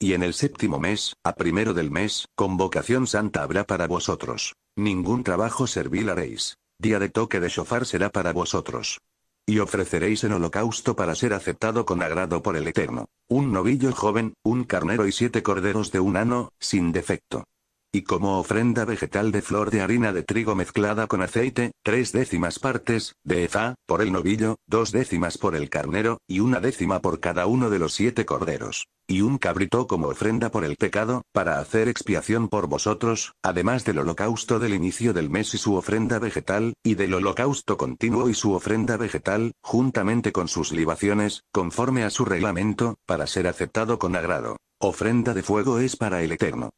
Y en el séptimo mes, a primero del mes, convocación santa habrá para vosotros. Ningún trabajo servil haréis. Día de toque de shofar será para vosotros. Y ofreceréis en holocausto para ser aceptado con agrado por el Eterno. Un novillo joven, un carnero y siete corderos de un ano, sin defecto. Y como ofrenda vegetal de flor de harina de trigo mezclada con aceite, tres décimas partes, de efa, por el novillo, dos décimas por el carnero, y una décima por cada uno de los siete corderos. Y un cabrito como ofrenda por el pecado, para hacer expiación por vosotros, además del holocausto del inicio del mes y su ofrenda vegetal, y del holocausto continuo y su ofrenda vegetal, juntamente con sus libaciones, conforme a su reglamento, para ser aceptado con agrado. Ofrenda de fuego es para el Eterno.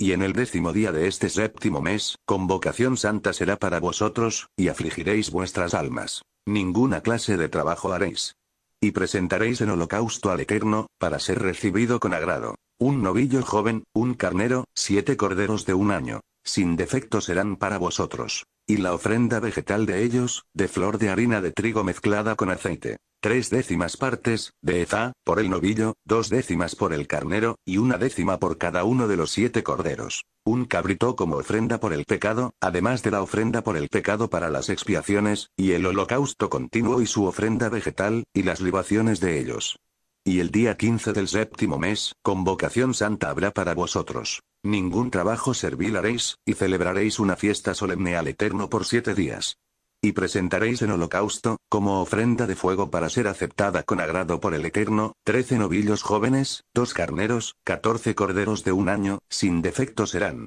Y en el décimo día de este séptimo mes, convocación santa será para vosotros, y afligiréis vuestras almas. Ninguna clase de trabajo haréis. Y presentaréis en holocausto al Eterno, para ser recibido con agrado. Un novillo joven, un carnero, siete corderos de un año. Sin defecto serán para vosotros. Y la ofrenda vegetal de ellos, de flor de harina de trigo mezclada con aceite. Tres décimas partes, de Eza, por el novillo, dos décimas por el carnero, y una décima por cada uno de los siete corderos. Un cabrito como ofrenda por el pecado, además de la ofrenda por el pecado para las expiaciones, y el holocausto continuo y su ofrenda vegetal, y las libaciones de ellos. Y el día 15 del séptimo mes, convocación santa habrá para vosotros. Ningún trabajo servil haréis, y celebraréis una fiesta solemne al Eterno por siete días y presentaréis en holocausto, como ofrenda de fuego para ser aceptada con agrado por el Eterno, trece novillos jóvenes, dos carneros, catorce corderos de un año, sin defecto serán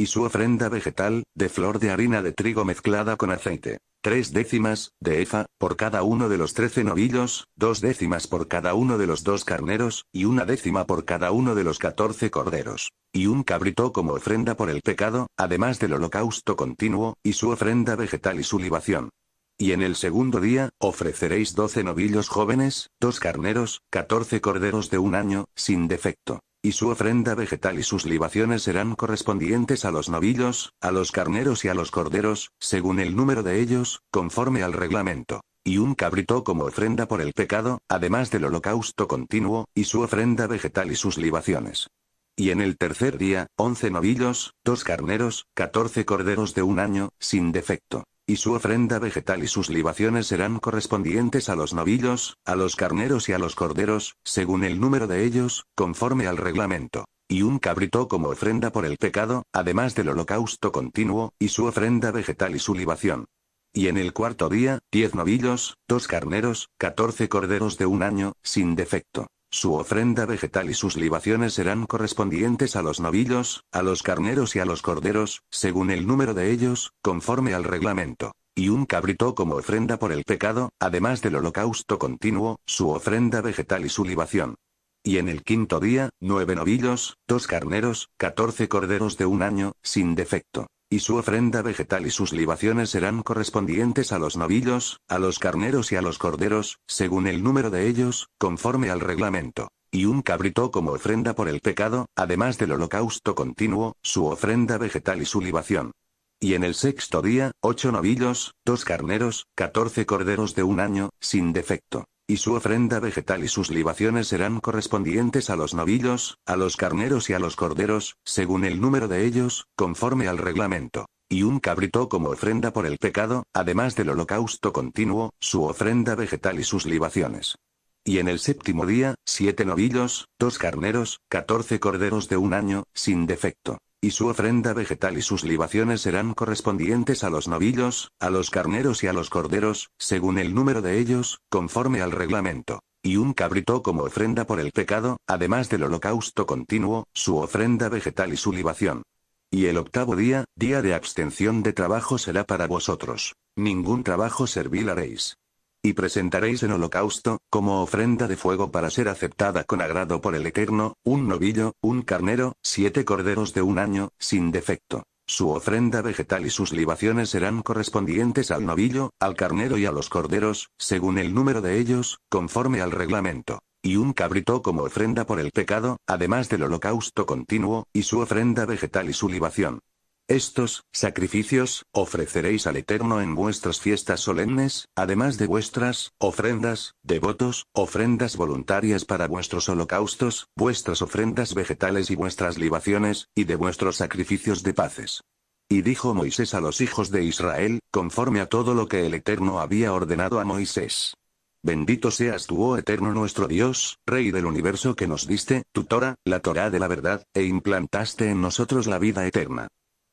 y su ofrenda vegetal, de flor de harina de trigo mezclada con aceite. Tres décimas, de efa, por cada uno de los trece novillos, dos décimas por cada uno de los dos carneros, y una décima por cada uno de los catorce corderos. Y un cabrito como ofrenda por el pecado, además del holocausto continuo, y su ofrenda vegetal y su libación. Y en el segundo día, ofreceréis doce novillos jóvenes, dos carneros, catorce corderos de un año, sin defecto. Y su ofrenda vegetal y sus libaciones serán correspondientes a los novillos, a los carneros y a los corderos, según el número de ellos, conforme al reglamento y un cabrito como ofrenda por el pecado, además del holocausto continuo, y su ofrenda vegetal y sus libaciones. Y en el tercer día, once novillos, dos carneros, catorce corderos de un año, sin defecto y su ofrenda vegetal y sus libaciones serán correspondientes a los novillos, a los carneros y a los corderos, según el número de ellos, conforme al reglamento. Y un cabrito como ofrenda por el pecado, además del holocausto continuo, y su ofrenda vegetal y su libación. Y en el cuarto día, diez novillos, dos carneros, catorce corderos de un año, sin defecto. Su ofrenda vegetal y sus libaciones serán correspondientes a los novillos, a los carneros y a los corderos, según el número de ellos, conforme al reglamento. Y un cabrito como ofrenda por el pecado, además del holocausto continuo, su ofrenda vegetal y su libación. Y en el quinto día, nueve novillos, dos carneros, catorce corderos de un año, sin defecto. Y su ofrenda vegetal y sus libaciones serán correspondientes a los novillos, a los carneros y a los corderos, según el número de ellos, conforme al reglamento. Y un cabrito como ofrenda por el pecado, además del holocausto continuo, su ofrenda vegetal y su libación. Y en el sexto día, ocho novillos, dos carneros, catorce corderos de un año, sin defecto y su ofrenda vegetal y sus libaciones serán correspondientes a los novillos, a los carneros y a los corderos, según el número de ellos, conforme al reglamento. Y un cabrito como ofrenda por el pecado, además del holocausto continuo, su ofrenda vegetal y sus libaciones. Y en el séptimo día, siete novillos, dos carneros, catorce corderos de un año, sin defecto. Y su ofrenda vegetal y sus libaciones serán correspondientes a los novillos, a los carneros y a los corderos, según el número de ellos, conforme al reglamento y un cabrito como ofrenda por el pecado, además del holocausto continuo, su ofrenda vegetal y su libación. Y el octavo día, día de abstención de trabajo será para vosotros. Ningún trabajo servil haréis. Y presentaréis en holocausto, como ofrenda de fuego para ser aceptada con agrado por el Eterno, un novillo, un carnero, siete corderos de un año, sin defecto. Su ofrenda vegetal y sus libaciones serán correspondientes al novillo, al carnero y a los corderos, según el número de ellos, conforme al reglamento. Y un cabrito como ofrenda por el pecado, además del holocausto continuo, y su ofrenda vegetal y su libación. Estos sacrificios ofreceréis al Eterno en vuestras fiestas solemnes, además de vuestras ofrendas, devotos, ofrendas voluntarias para vuestros holocaustos, vuestras ofrendas vegetales y vuestras libaciones, y de vuestros sacrificios de paces. Y dijo Moisés a los hijos de Israel, conforme a todo lo que el Eterno había ordenado a Moisés. Bendito seas tú, oh eterno nuestro Dios, Rey del universo que nos diste, tu Torah, la Torah de la verdad, e implantaste en nosotros la vida eterna.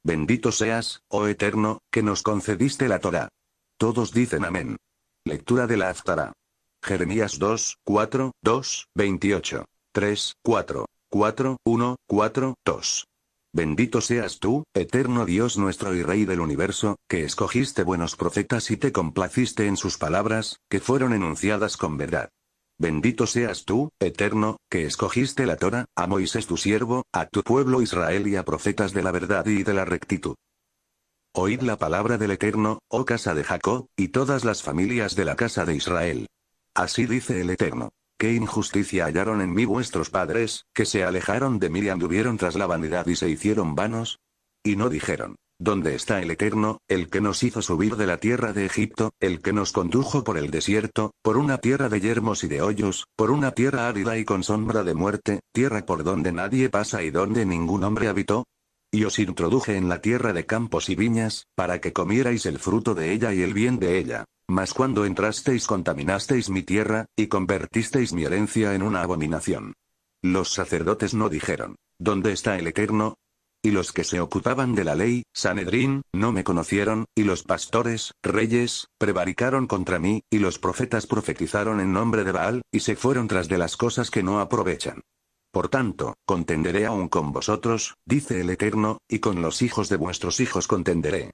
Bendito seas, oh Eterno, que nos concediste la Torah. Todos dicen amén. Lectura de la Aftara. Jeremías 2, 4, 2, 28, 3, 4, 4, 1, 4, 2. Bendito seas tú, eterno Dios nuestro y Rey del universo, que escogiste buenos profetas y te complaciste en sus palabras, que fueron enunciadas con verdad. Bendito seas tú, Eterno, que escogiste la Torah, a Moisés tu siervo, a tu pueblo Israel y a profetas de la verdad y de la rectitud. Oíd la palabra del Eterno, oh casa de Jacob, y todas las familias de la casa de Israel. Así dice el Eterno. Qué injusticia hallaron en mí vuestros padres, que se alejaron de mí y anduvieron tras la vanidad y se hicieron vanos. Y no dijeron, ¿Dónde está el Eterno, el que nos hizo subir de la tierra de Egipto, el que nos condujo por el desierto, por una tierra de yermos y de hoyos, por una tierra árida y con sombra de muerte, tierra por donde nadie pasa y donde ningún hombre habitó? Y os introduje en la tierra de campos y viñas, para que comierais el fruto de ella y el bien de ella. Mas cuando entrasteis contaminasteis mi tierra, y convertisteis mi herencia en una abominación. Los sacerdotes no dijeron, ¿dónde está el Eterno, y los que se ocupaban de la ley, Sanedrín, no me conocieron, y los pastores, reyes, prevaricaron contra mí, y los profetas profetizaron en nombre de Baal, y se fueron tras de las cosas que no aprovechan. Por tanto, contenderé aún con vosotros, dice el Eterno, y con los hijos de vuestros hijos contenderé.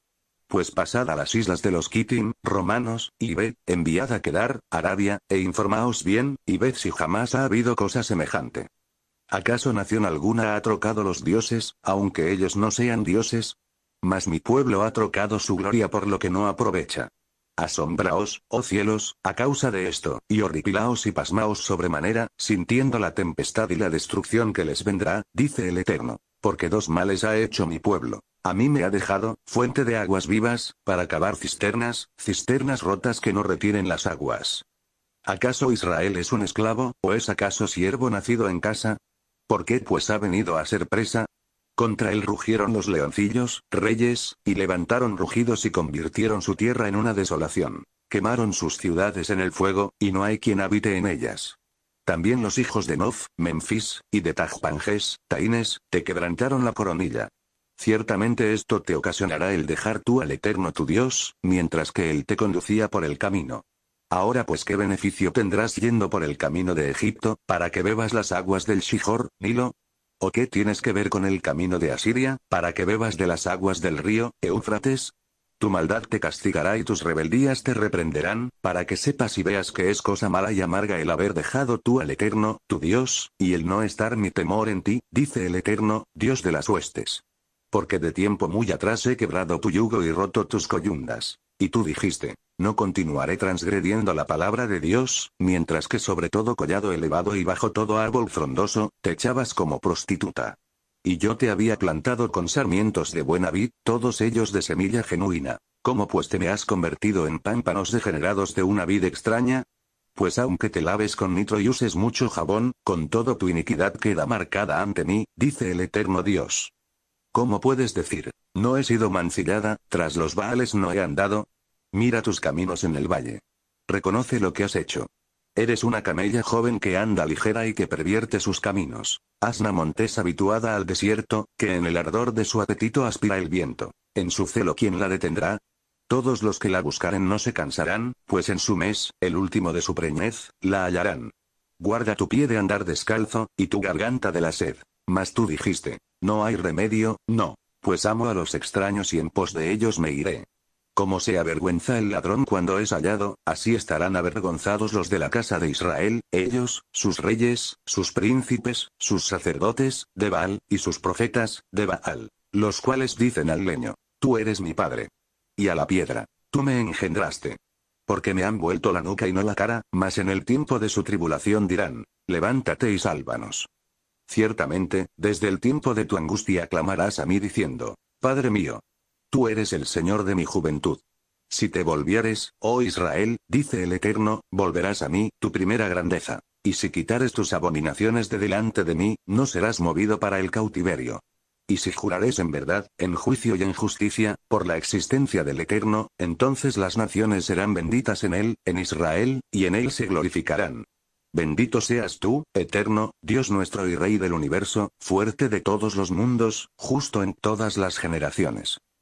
Pues pasad a las islas de los Kitim, romanos, y ve enviad a quedar, Arabia, e informaos bien, y ved si jamás ha habido cosa semejante. ¿Acaso nación alguna ha trocado los dioses, aunque ellos no sean dioses? Mas mi pueblo ha trocado su gloria por lo que no aprovecha. Asombraos, oh cielos, a causa de esto, y horripilaos y pasmaos sobremanera, sintiendo la tempestad y la destrucción que les vendrá, dice el Eterno. Porque dos males ha hecho mi pueblo. A mí me ha dejado, fuente de aguas vivas, para cavar cisternas, cisternas rotas que no retiren las aguas. ¿Acaso Israel es un esclavo, o es acaso siervo nacido en casa? ¿Por qué pues ha venido a ser presa? Contra él rugieron los leoncillos, reyes, y levantaron rugidos y convirtieron su tierra en una desolación. Quemaron sus ciudades en el fuego, y no hay quien habite en ellas. También los hijos de Nof, Memphis, y de Tajpanges, Taines, te quebrantaron la coronilla. Ciertamente esto te ocasionará el dejar tú al Eterno tu Dios, mientras que Él te conducía por el camino. Ahora pues qué beneficio tendrás yendo por el camino de Egipto, para que bebas las aguas del Shijor, Nilo? ¿O qué tienes que ver con el camino de Asiria, para que bebas de las aguas del río, Eufrates? Tu maldad te castigará y tus rebeldías te reprenderán, para que sepas y veas que es cosa mala y amarga el haber dejado tú al Eterno, tu Dios, y el no estar mi temor en ti, dice el Eterno, Dios de las huestes. Porque de tiempo muy atrás he quebrado tu yugo y roto tus coyundas. Y tú dijiste, no continuaré transgrediendo la palabra de Dios, mientras que sobre todo collado elevado y bajo todo árbol frondoso, te echabas como prostituta. Y yo te había plantado con sarmientos de buena vid, todos ellos de semilla genuina. ¿Cómo pues te me has convertido en pámpanos degenerados de una vid extraña? Pues aunque te laves con nitro y uses mucho jabón, con todo tu iniquidad queda marcada ante mí, dice el eterno Dios. ¿Cómo puedes decir, no he sido mancillada, tras los baales no he andado, Mira tus caminos en el valle. Reconoce lo que has hecho. Eres una camella joven que anda ligera y que pervierte sus caminos. Asna Montes habituada al desierto, que en el ardor de su apetito aspira el viento. En su celo, ¿quién la detendrá? Todos los que la buscaren no se cansarán, pues en su mes, el último de su preñez, la hallarán. Guarda tu pie de andar descalzo, y tu garganta de la sed. Mas tú dijiste, no hay remedio, no, pues amo a los extraños y en pos de ellos me iré. Como se avergüenza el ladrón cuando es hallado, así estarán avergonzados los de la casa de Israel, ellos, sus reyes, sus príncipes, sus sacerdotes, de Baal, y sus profetas, de Baal, los cuales dicen al leño, Tú eres mi padre. Y a la piedra, Tú me engendraste. Porque me han vuelto la nuca y no la cara, mas en el tiempo de su tribulación dirán, Levántate y sálvanos. Ciertamente, desde el tiempo de tu angustia clamarás a mí diciendo, Padre mío, Tú eres el Señor de mi juventud. Si te volvieres, oh Israel, dice el Eterno, volverás a mí, tu primera grandeza. Y si quitares tus abominaciones de delante de mí, no serás movido para el cautiverio. Y si jurares en verdad, en juicio y en justicia, por la existencia del Eterno, entonces las naciones serán benditas en él, en Israel, y en él se glorificarán. Bendito seas tú, Eterno, Dios nuestro y Rey del universo, fuerte de todos los mundos, justo en todas las generaciones.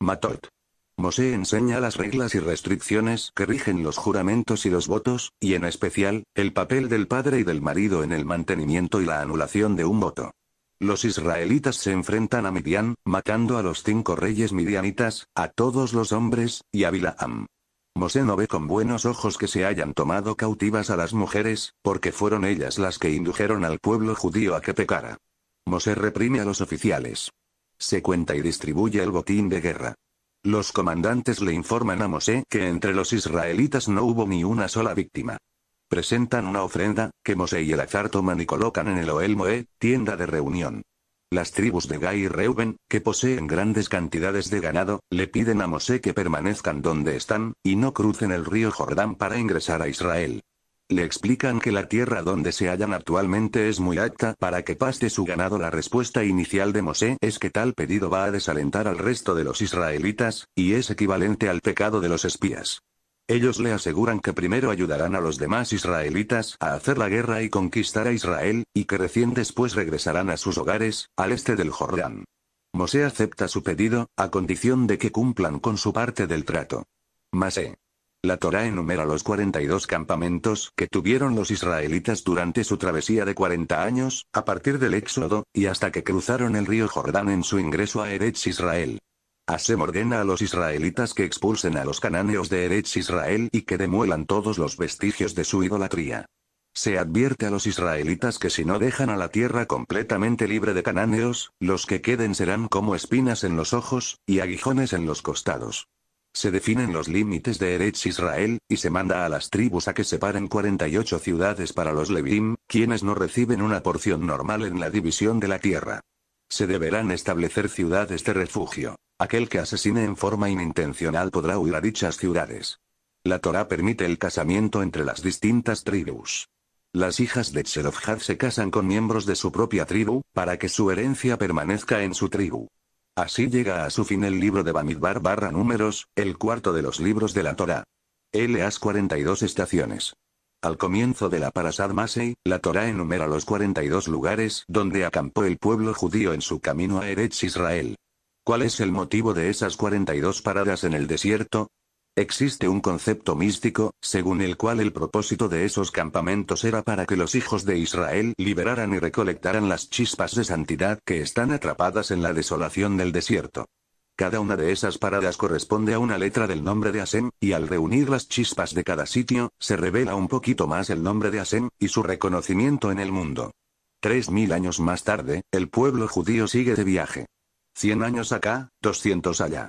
Matot. Mosé enseña las reglas y restricciones que rigen los juramentos y los votos, y en especial, el papel del padre y del marido en el mantenimiento y la anulación de un voto. Los israelitas se enfrentan a Midian, matando a los cinco reyes midianitas, a todos los hombres, y a Bilaam. Mosé no ve con buenos ojos que se hayan tomado cautivas a las mujeres, porque fueron ellas las que indujeron al pueblo judío a que pecara. Mosé reprime a los oficiales. Se cuenta y distribuye el botín de guerra. Los comandantes le informan a Mosé que entre los israelitas no hubo ni una sola víctima. Presentan una ofrenda, que Mosé y el azar toman y colocan en el Oel tienda de reunión. Las tribus de Gai y Reuben, que poseen grandes cantidades de ganado, le piden a Mosé que permanezcan donde están, y no crucen el río Jordán para ingresar a Israel. Le explican que la tierra donde se hallan actualmente es muy apta para que paste su ganado. La respuesta inicial de Mosé es que tal pedido va a desalentar al resto de los israelitas, y es equivalente al pecado de los espías. Ellos le aseguran que primero ayudarán a los demás israelitas a hacer la guerra y conquistar a Israel, y que recién después regresarán a sus hogares, al este del Jordán. Mosé acepta su pedido, a condición de que cumplan con su parte del trato. Masé. Eh, la Torá enumera los 42 campamentos que tuvieron los israelitas durante su travesía de 40 años, a partir del Éxodo, y hasta que cruzaron el río Jordán en su ingreso a Eretz Israel. Asem ordena a los israelitas que expulsen a los cananeos de Eretz Israel y que demuelan todos los vestigios de su idolatría. Se advierte a los israelitas que si no dejan a la tierra completamente libre de cananeos, los que queden serán como espinas en los ojos, y aguijones en los costados. Se definen los límites de Eretz Israel, y se manda a las tribus a que separen 48 ciudades para los Levim, quienes no reciben una porción normal en la división de la tierra. Se deberán establecer ciudades de refugio. Aquel que asesine en forma inintencional podrá huir a dichas ciudades. La Torá permite el casamiento entre las distintas tribus. Las hijas de had se casan con miembros de su propia tribu, para que su herencia permanezca en su tribu. Así llega a su fin el libro de Bamidbar barra números, el cuarto de los libros de la Torah. Las 42 estaciones. Al comienzo de la Parasad Masei, la Torah enumera los 42 lugares donde acampó el pueblo judío en su camino a Eretz Israel. ¿Cuál es el motivo de esas 42 paradas en el desierto? Existe un concepto místico, según el cual el propósito de esos campamentos era para que los hijos de Israel liberaran y recolectaran las chispas de santidad que están atrapadas en la desolación del desierto. Cada una de esas paradas corresponde a una letra del nombre de Asem, y al reunir las chispas de cada sitio, se revela un poquito más el nombre de Asem, y su reconocimiento en el mundo. Tres mil años más tarde, el pueblo judío sigue de viaje. Cien años acá, doscientos allá.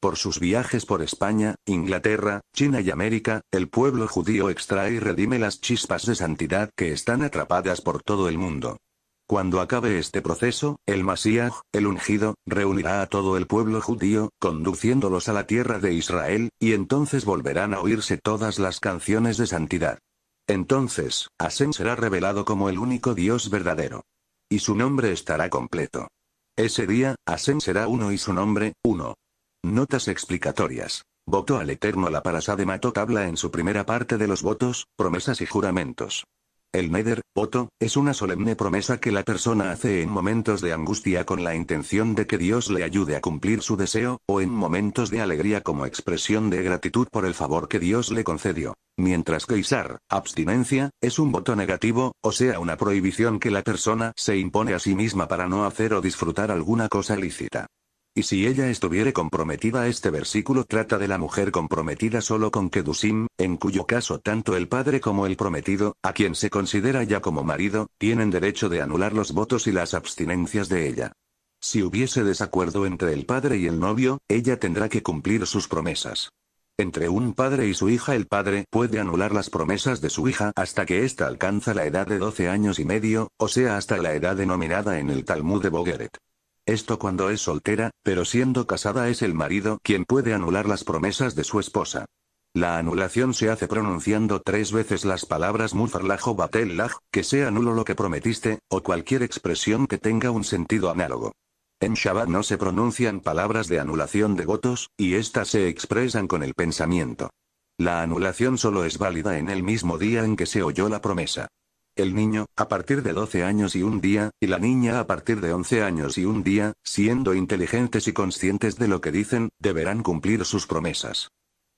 Por sus viajes por España, Inglaterra, China y América, el pueblo judío extrae y redime las chispas de santidad que están atrapadas por todo el mundo. Cuando acabe este proceso, el Masías, el ungido, reunirá a todo el pueblo judío, conduciéndolos a la tierra de Israel, y entonces volverán a oírse todas las canciones de santidad. Entonces, Asen será revelado como el único Dios verdadero. Y su nombre estará completo. Ese día, Asen será uno y su nombre, uno. Notas explicatorias. Voto al Eterno La Parasade mato tabla en su primera parte de los votos, promesas y juramentos. El neder, voto, es una solemne promesa que la persona hace en momentos de angustia con la intención de que Dios le ayude a cumplir su deseo, o en momentos de alegría como expresión de gratitud por el favor que Dios le concedió. Mientras que Isar, abstinencia, es un voto negativo, o sea una prohibición que la persona se impone a sí misma para no hacer o disfrutar alguna cosa lícita. Y si ella estuviere comprometida este versículo trata de la mujer comprometida solo con Kedusim, en cuyo caso tanto el padre como el prometido, a quien se considera ya como marido, tienen derecho de anular los votos y las abstinencias de ella. Si hubiese desacuerdo entre el padre y el novio, ella tendrá que cumplir sus promesas. Entre un padre y su hija el padre puede anular las promesas de su hija hasta que ésta alcanza la edad de 12 años y medio, o sea hasta la edad denominada en el Talmud de Bogeret. Esto cuando es soltera, pero siendo casada es el marido quien puede anular las promesas de su esposa. La anulación se hace pronunciando tres veces las palabras mufarlajo batelaj, que sea nulo lo que prometiste, o cualquier expresión que tenga un sentido análogo. En Shabbat no se pronuncian palabras de anulación de votos, y éstas se expresan con el pensamiento. La anulación solo es válida en el mismo día en que se oyó la promesa el niño, a partir de 12 años y un día, y la niña a partir de 11 años y un día, siendo inteligentes y conscientes de lo que dicen, deberán cumplir sus promesas.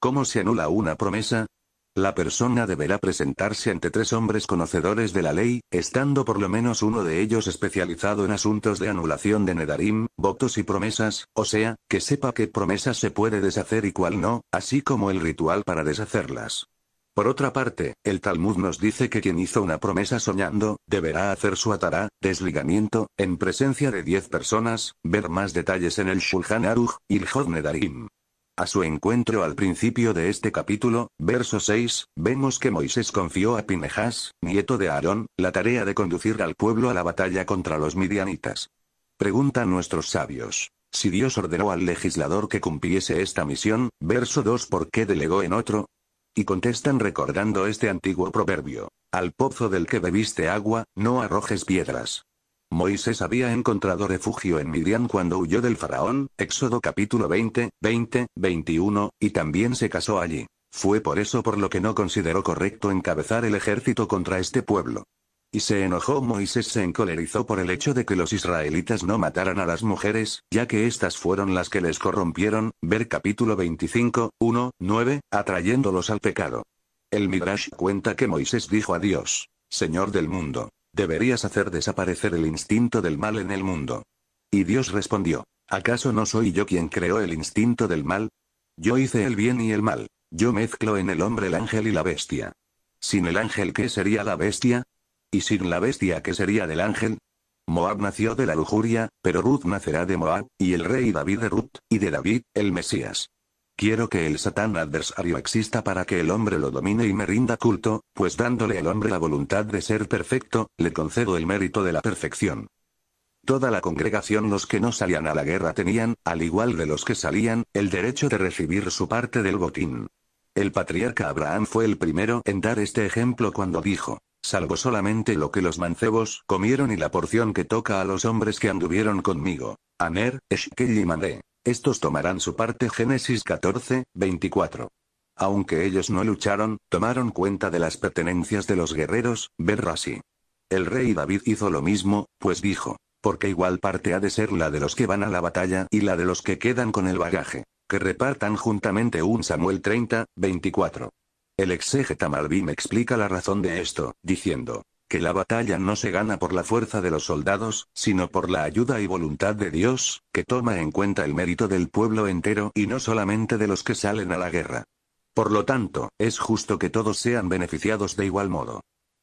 ¿Cómo se anula una promesa? La persona deberá presentarse ante tres hombres conocedores de la ley, estando por lo menos uno de ellos especializado en asuntos de anulación de nedarim, votos y promesas, o sea, que sepa qué promesas se puede deshacer y cuál no, así como el ritual para deshacerlas. Por otra parte, el Talmud nos dice que quien hizo una promesa soñando, deberá hacer su atará, desligamiento, en presencia de diez personas, ver más detalles en el Shulchan Aruch, y el Nedarim. A su encuentro al principio de este capítulo, verso 6, vemos que Moisés confió a Pinejas, nieto de Aarón, la tarea de conducir al pueblo a la batalla contra los midianitas. Preguntan nuestros sabios. Si Dios ordenó al legislador que cumpliese esta misión, verso 2 ¿por qué delegó en otro? Y contestan recordando este antiguo proverbio. Al pozo del que bebiste agua, no arrojes piedras. Moisés había encontrado refugio en Midian cuando huyó del faraón, Éxodo capítulo 20, 20, 21, y también se casó allí. Fue por eso por lo que no consideró correcto encabezar el ejército contra este pueblo. Y se enojó Moisés se encolerizó por el hecho de que los israelitas no mataran a las mujeres, ya que éstas fueron las que les corrompieron, ver capítulo 25, 1, 9, atrayéndolos al pecado. El Midrash cuenta que Moisés dijo a Dios, Señor del mundo, deberías hacer desaparecer el instinto del mal en el mundo. Y Dios respondió, ¿acaso no soy yo quien creó el instinto del mal? Yo hice el bien y el mal, yo mezclo en el hombre el ángel y la bestia. Sin el ángel, ¿qué sería la bestia? ¿Y sin la bestia que sería del ángel? Moab nació de la lujuria, pero Ruth nacerá de Moab, y el rey David de Ruth, y de David, el Mesías. Quiero que el Satán adversario exista para que el hombre lo domine y me rinda culto, pues dándole al hombre la voluntad de ser perfecto, le concedo el mérito de la perfección. Toda la congregación los que no salían a la guerra tenían, al igual de los que salían, el derecho de recibir su parte del botín. El patriarca Abraham fue el primero en dar este ejemplo cuando dijo, salvo solamente lo que los mancebos comieron y la porción que toca a los hombres que anduvieron conmigo. Aner, Eshkel y Mané. Estos tomarán su parte. Génesis 14, 24. Aunque ellos no lucharon, tomaron cuenta de las pertenencias de los guerreros, verlo El rey David hizo lo mismo, pues dijo, porque igual parte ha de ser la de los que van a la batalla y la de los que quedan con el bagaje, que repartan juntamente un Samuel 30, 24. El exégeta Malvim explica la razón de esto, diciendo, que la batalla no se gana por la fuerza de los soldados, sino por la ayuda y voluntad de Dios, que toma en cuenta el mérito del pueblo entero y no solamente de los que salen a la guerra. Por lo tanto, es justo que todos sean beneficiados de igual modo.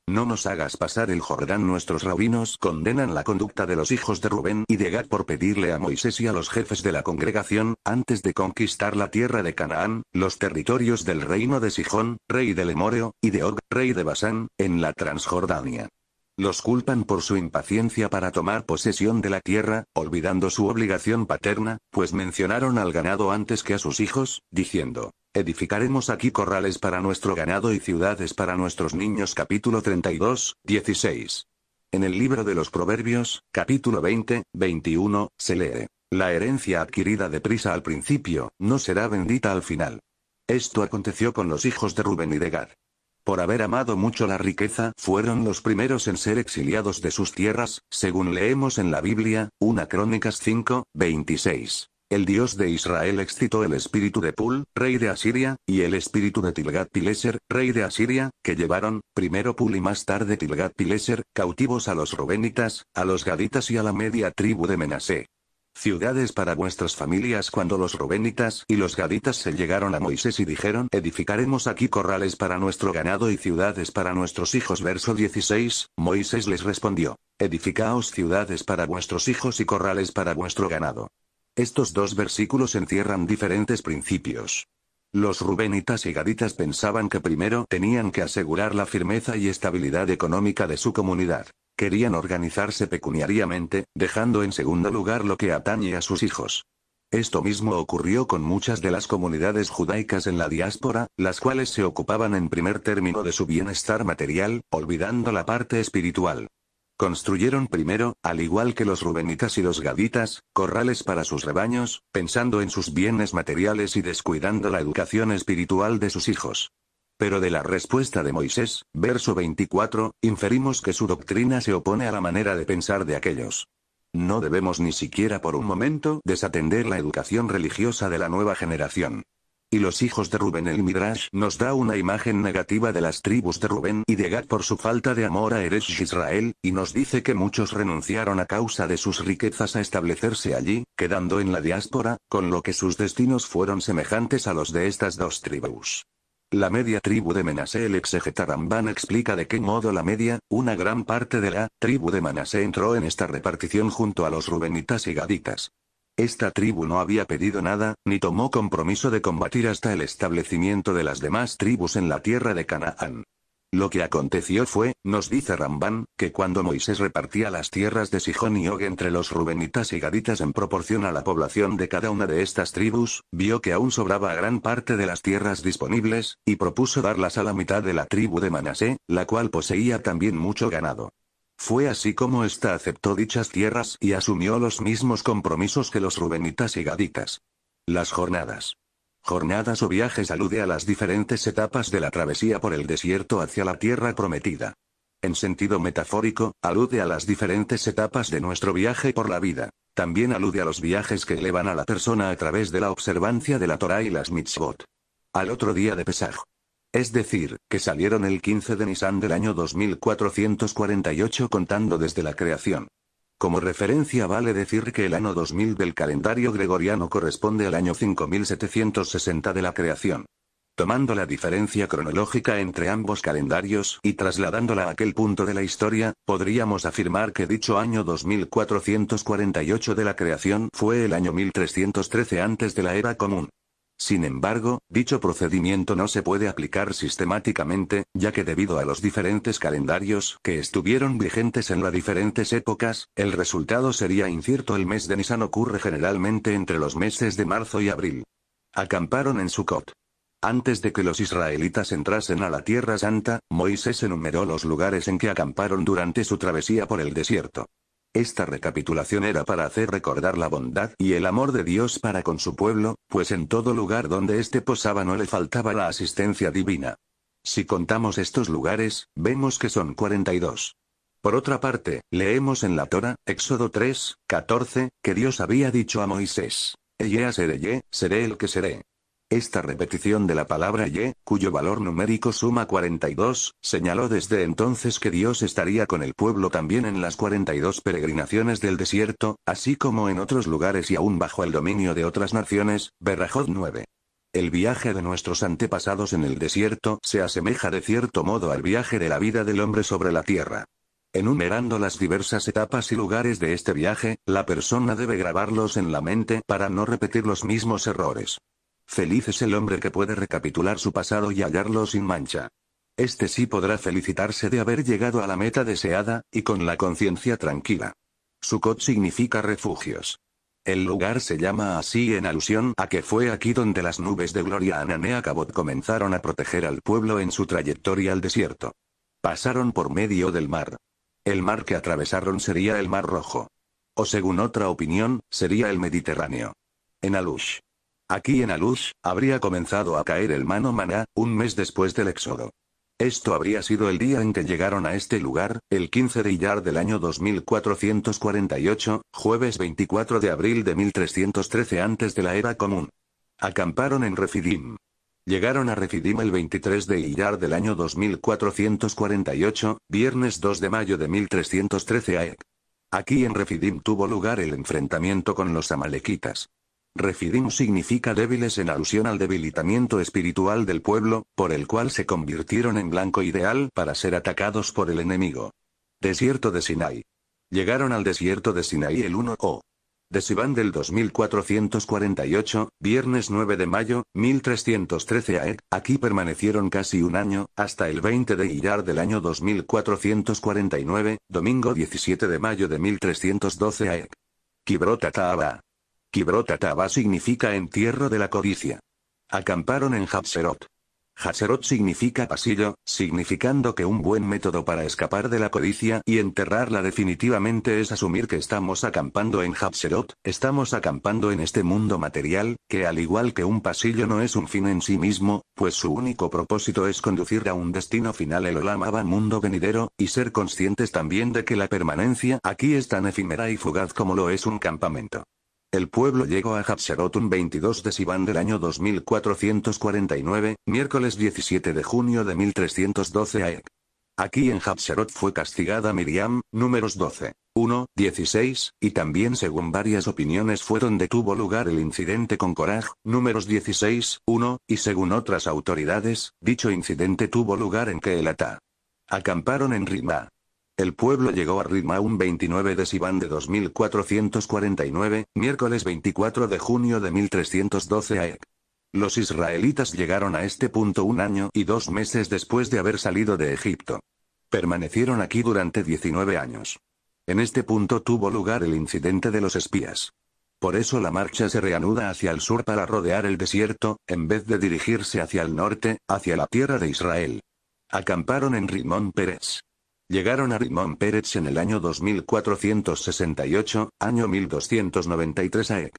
No nos hagas pasar el Jordán. Nuestros rabinos condenan la conducta de los hijos de Rubén y de Gad por pedirle a Moisés y a los jefes de la congregación, antes de conquistar la tierra de Canaán, los territorios del reino de Sijón, rey del Emoreo, y de Og, rey de Basán, en la Transjordania. Los culpan por su impaciencia para tomar posesión de la tierra, olvidando su obligación paterna, pues mencionaron al ganado antes que a sus hijos, diciendo, Edificaremos aquí corrales para nuestro ganado y ciudades para nuestros niños. Capítulo 32, 16. En el libro de los Proverbios, capítulo 20, 21, se lee. La herencia adquirida deprisa al principio, no será bendita al final. Esto aconteció con los hijos de Rubén y de Gad. Por haber amado mucho la riqueza, fueron los primeros en ser exiliados de sus tierras, según leemos en la Biblia, 1 Crónicas 5, 26. El dios de Israel excitó el espíritu de Pul, rey de Asiria, y el espíritu de Tilgat-Pileser, rey de Asiria, que llevaron, primero Pul y más tarde Tilgat-Pileser, cautivos a los Robenitas, a los Gaditas y a la media tribu de Menasé. Ciudades para vuestras familias cuando los Robenitas y los Gaditas se llegaron a Moisés y dijeron edificaremos aquí corrales para nuestro ganado y ciudades para nuestros hijos. Verso 16, Moisés les respondió, edificaos ciudades para vuestros hijos y corrales para vuestro ganado. Estos dos versículos encierran diferentes principios. Los rubenitas y gaditas pensaban que primero tenían que asegurar la firmeza y estabilidad económica de su comunidad. Querían organizarse pecuniariamente, dejando en segundo lugar lo que atañe a sus hijos. Esto mismo ocurrió con muchas de las comunidades judaicas en la diáspora, las cuales se ocupaban en primer término de su bienestar material, olvidando la parte espiritual. Construyeron primero, al igual que los rubenitas y los gaditas, corrales para sus rebaños, pensando en sus bienes materiales y descuidando la educación espiritual de sus hijos. Pero de la respuesta de Moisés, verso 24, inferimos que su doctrina se opone a la manera de pensar de aquellos. No debemos ni siquiera por un momento desatender la educación religiosa de la nueva generación. Y los hijos de Rubén el Midrash nos da una imagen negativa de las tribus de Rubén y de Gad por su falta de amor a Eresh Israel, y nos dice que muchos renunciaron a causa de sus riquezas a establecerse allí, quedando en la diáspora, con lo que sus destinos fueron semejantes a los de estas dos tribus. La media tribu de Manasé el exegeta explica de qué modo la media, una gran parte de la tribu de Manasé entró en esta repartición junto a los rubenitas y gaditas. Esta tribu no había pedido nada, ni tomó compromiso de combatir hasta el establecimiento de las demás tribus en la tierra de Canaán. Lo que aconteció fue, nos dice Rambán, que cuando Moisés repartía las tierras de Sijón y Og entre los rubenitas y gaditas en proporción a la población de cada una de estas tribus, vio que aún sobraba gran parte de las tierras disponibles, y propuso darlas a la mitad de la tribu de Manasé, la cual poseía también mucho ganado. Fue así como ésta aceptó dichas tierras y asumió los mismos compromisos que los rubenitas y gaditas. Las jornadas. Jornadas o viajes alude a las diferentes etapas de la travesía por el desierto hacia la tierra prometida. En sentido metafórico, alude a las diferentes etapas de nuestro viaje por la vida. También alude a los viajes que elevan a la persona a través de la observancia de la Torah y las mitzvot. Al otro día de Pesaj. Es decir, que salieron el 15 de Nisan del año 2448 contando desde la creación. Como referencia vale decir que el año 2000 del calendario gregoriano corresponde al año 5760 de la creación. Tomando la diferencia cronológica entre ambos calendarios y trasladándola a aquel punto de la historia, podríamos afirmar que dicho año 2448 de la creación fue el año 1313 antes de la era común. Sin embargo, dicho procedimiento no se puede aplicar sistemáticamente, ya que debido a los diferentes calendarios que estuvieron vigentes en las diferentes épocas, el resultado sería incierto. El mes de Nisan ocurre generalmente entre los meses de marzo y abril. Acamparon en Sukkot. Antes de que los israelitas entrasen a la Tierra Santa, Moisés enumeró los lugares en que acamparon durante su travesía por el desierto. Esta recapitulación era para hacer recordar la bondad y el amor de Dios para con su pueblo, pues en todo lugar donde éste posaba no le faltaba la asistencia divina. Si contamos estos lugares, vemos que son 42. Por otra parte, leemos en la Torah, Éxodo 3, 14, que Dios había dicho a Moisés, Eye seré seré el que seré. Esta repetición de la palabra y, cuyo valor numérico suma 42, señaló desde entonces que Dios estaría con el pueblo también en las 42 peregrinaciones del desierto, así como en otros lugares y aún bajo el dominio de otras naciones, Berrajot 9. El viaje de nuestros antepasados en el desierto se asemeja de cierto modo al viaje de la vida del hombre sobre la tierra. Enumerando las diversas etapas y lugares de este viaje, la persona debe grabarlos en la mente para no repetir los mismos errores. Feliz es el hombre que puede recapitular su pasado y hallarlo sin mancha. Este sí podrá felicitarse de haber llegado a la meta deseada, y con la conciencia tranquila. Sukkot significa refugios. El lugar se llama así en alusión a que fue aquí donde las nubes de gloria Ananea Cabot comenzaron a proteger al pueblo en su trayectoria al desierto. Pasaron por medio del mar. El mar que atravesaron sería el Mar Rojo. O según otra opinión, sería el Mediterráneo. En Alush. Aquí en Alush, habría comenzado a caer el mano maná, un mes después del éxodo. Esto habría sido el día en que llegaron a este lugar, el 15 de Iyar del año 2448, jueves 24 de abril de 1313 antes de la era común. Acamparon en Refidim. Llegaron a Refidim el 23 de Iyar del año 2448, viernes 2 de mayo de 1313 AEC. Aquí en Refidim tuvo lugar el enfrentamiento con los amalequitas. Refidim significa débiles en alusión al debilitamiento espiritual del pueblo, por el cual se convirtieron en blanco ideal para ser atacados por el enemigo. Desierto de Sinai. Llegaron al desierto de Sinaí el 1 o. De Sivan del 2448, viernes 9 de mayo, 1313 AE, aquí permanecieron casi un año, hasta el 20 de Iyar del año 2449, domingo 17 de mayo de 1312 AE. Kibrota Taaba. Taba significa entierro de la codicia. Acamparon en Habserot. Hatserot significa pasillo, significando que un buen método para escapar de la codicia y enterrarla definitivamente es asumir que estamos acampando en Habserot. estamos acampando en este mundo material, que al igual que un pasillo no es un fin en sí mismo, pues su único propósito es conducir a un destino final el Olamaba mundo venidero, y ser conscientes también de que la permanencia aquí es tan efímera y fugaz como lo es un campamento. El pueblo llegó a Hatshepsut un 22 de Sivan del año 2449, miércoles 17 de junio de 1312 AEC. Aquí en Hatshepsut fue castigada Miriam, números 12, 1, 16, y también según varias opiniones fue donde tuvo lugar el incidente con Coraj, números 16, 1, y según otras autoridades, dicho incidente tuvo lugar en Keelatá. Acamparon en Rima, el pueblo llegó a Rima 29 de Sivan de 2449, miércoles 24 de junio de 1312 AEC. Los israelitas llegaron a este punto un año y dos meses después de haber salido de Egipto. Permanecieron aquí durante 19 años. En este punto tuvo lugar el incidente de los espías. Por eso la marcha se reanuda hacia el sur para rodear el desierto, en vez de dirigirse hacia el norte, hacia la tierra de Israel. Acamparon en Rimón Pérez. Llegaron a Rimón Pérez en el año 2468, año 1293 AEC.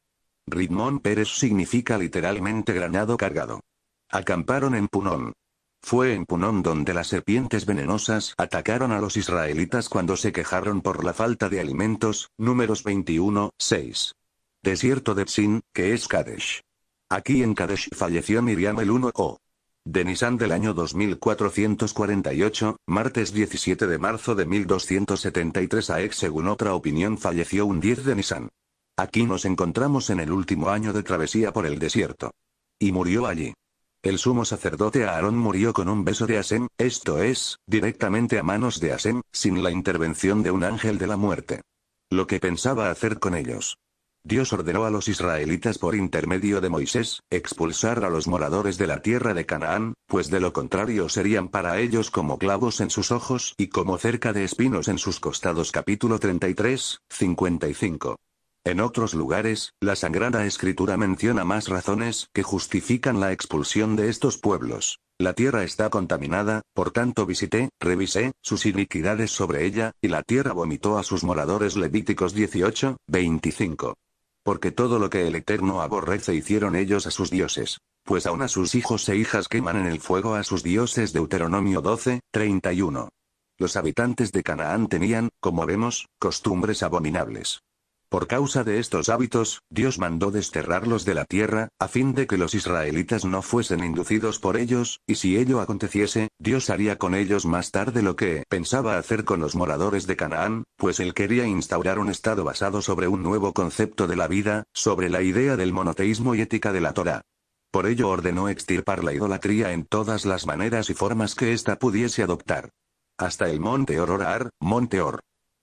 Rimón Pérez significa literalmente granado cargado. Acamparon en Punón. Fue en Punón donde las serpientes venenosas atacaron a los israelitas cuando se quejaron por la falta de alimentos, números 21, 6. Desierto de Sin, que es Kadesh. Aquí en Kadesh falleció Miriam el 1 o. De Nisan del año 2448, martes 17 de marzo de 1273 ex según otra opinión falleció un 10 de Nisan. Aquí nos encontramos en el último año de travesía por el desierto. Y murió allí. El sumo sacerdote Aarón murió con un beso de Asem, esto es, directamente a manos de Asem, sin la intervención de un ángel de la muerte. Lo que pensaba hacer con ellos. Dios ordenó a los israelitas por intermedio de Moisés, expulsar a los moradores de la tierra de Canaán, pues de lo contrario serían para ellos como clavos en sus ojos y como cerca de espinos en sus costados. Capítulo 33, 55. En otros lugares, la sangrada Escritura menciona más razones que justifican la expulsión de estos pueblos. La tierra está contaminada, por tanto visité, revisé, sus iniquidades sobre ella, y la tierra vomitó a sus moradores. Levíticos 18, 25 porque todo lo que el Eterno aborrece hicieron ellos a sus dioses. Pues aún a sus hijos e hijas queman en el fuego a sus dioses Deuteronomio 12, 31. Los habitantes de Canaán tenían, como vemos, costumbres abominables. Por causa de estos hábitos, Dios mandó desterrarlos de la tierra, a fin de que los israelitas no fuesen inducidos por ellos, y si ello aconteciese, Dios haría con ellos más tarde lo que pensaba hacer con los moradores de Canaán, pues él quería instaurar un estado basado sobre un nuevo concepto de la vida, sobre la idea del monoteísmo y ética de la Torah. Por ello ordenó extirpar la idolatría en todas las maneras y formas que ésta pudiese adoptar. Hasta el monte Ororar, monte Or.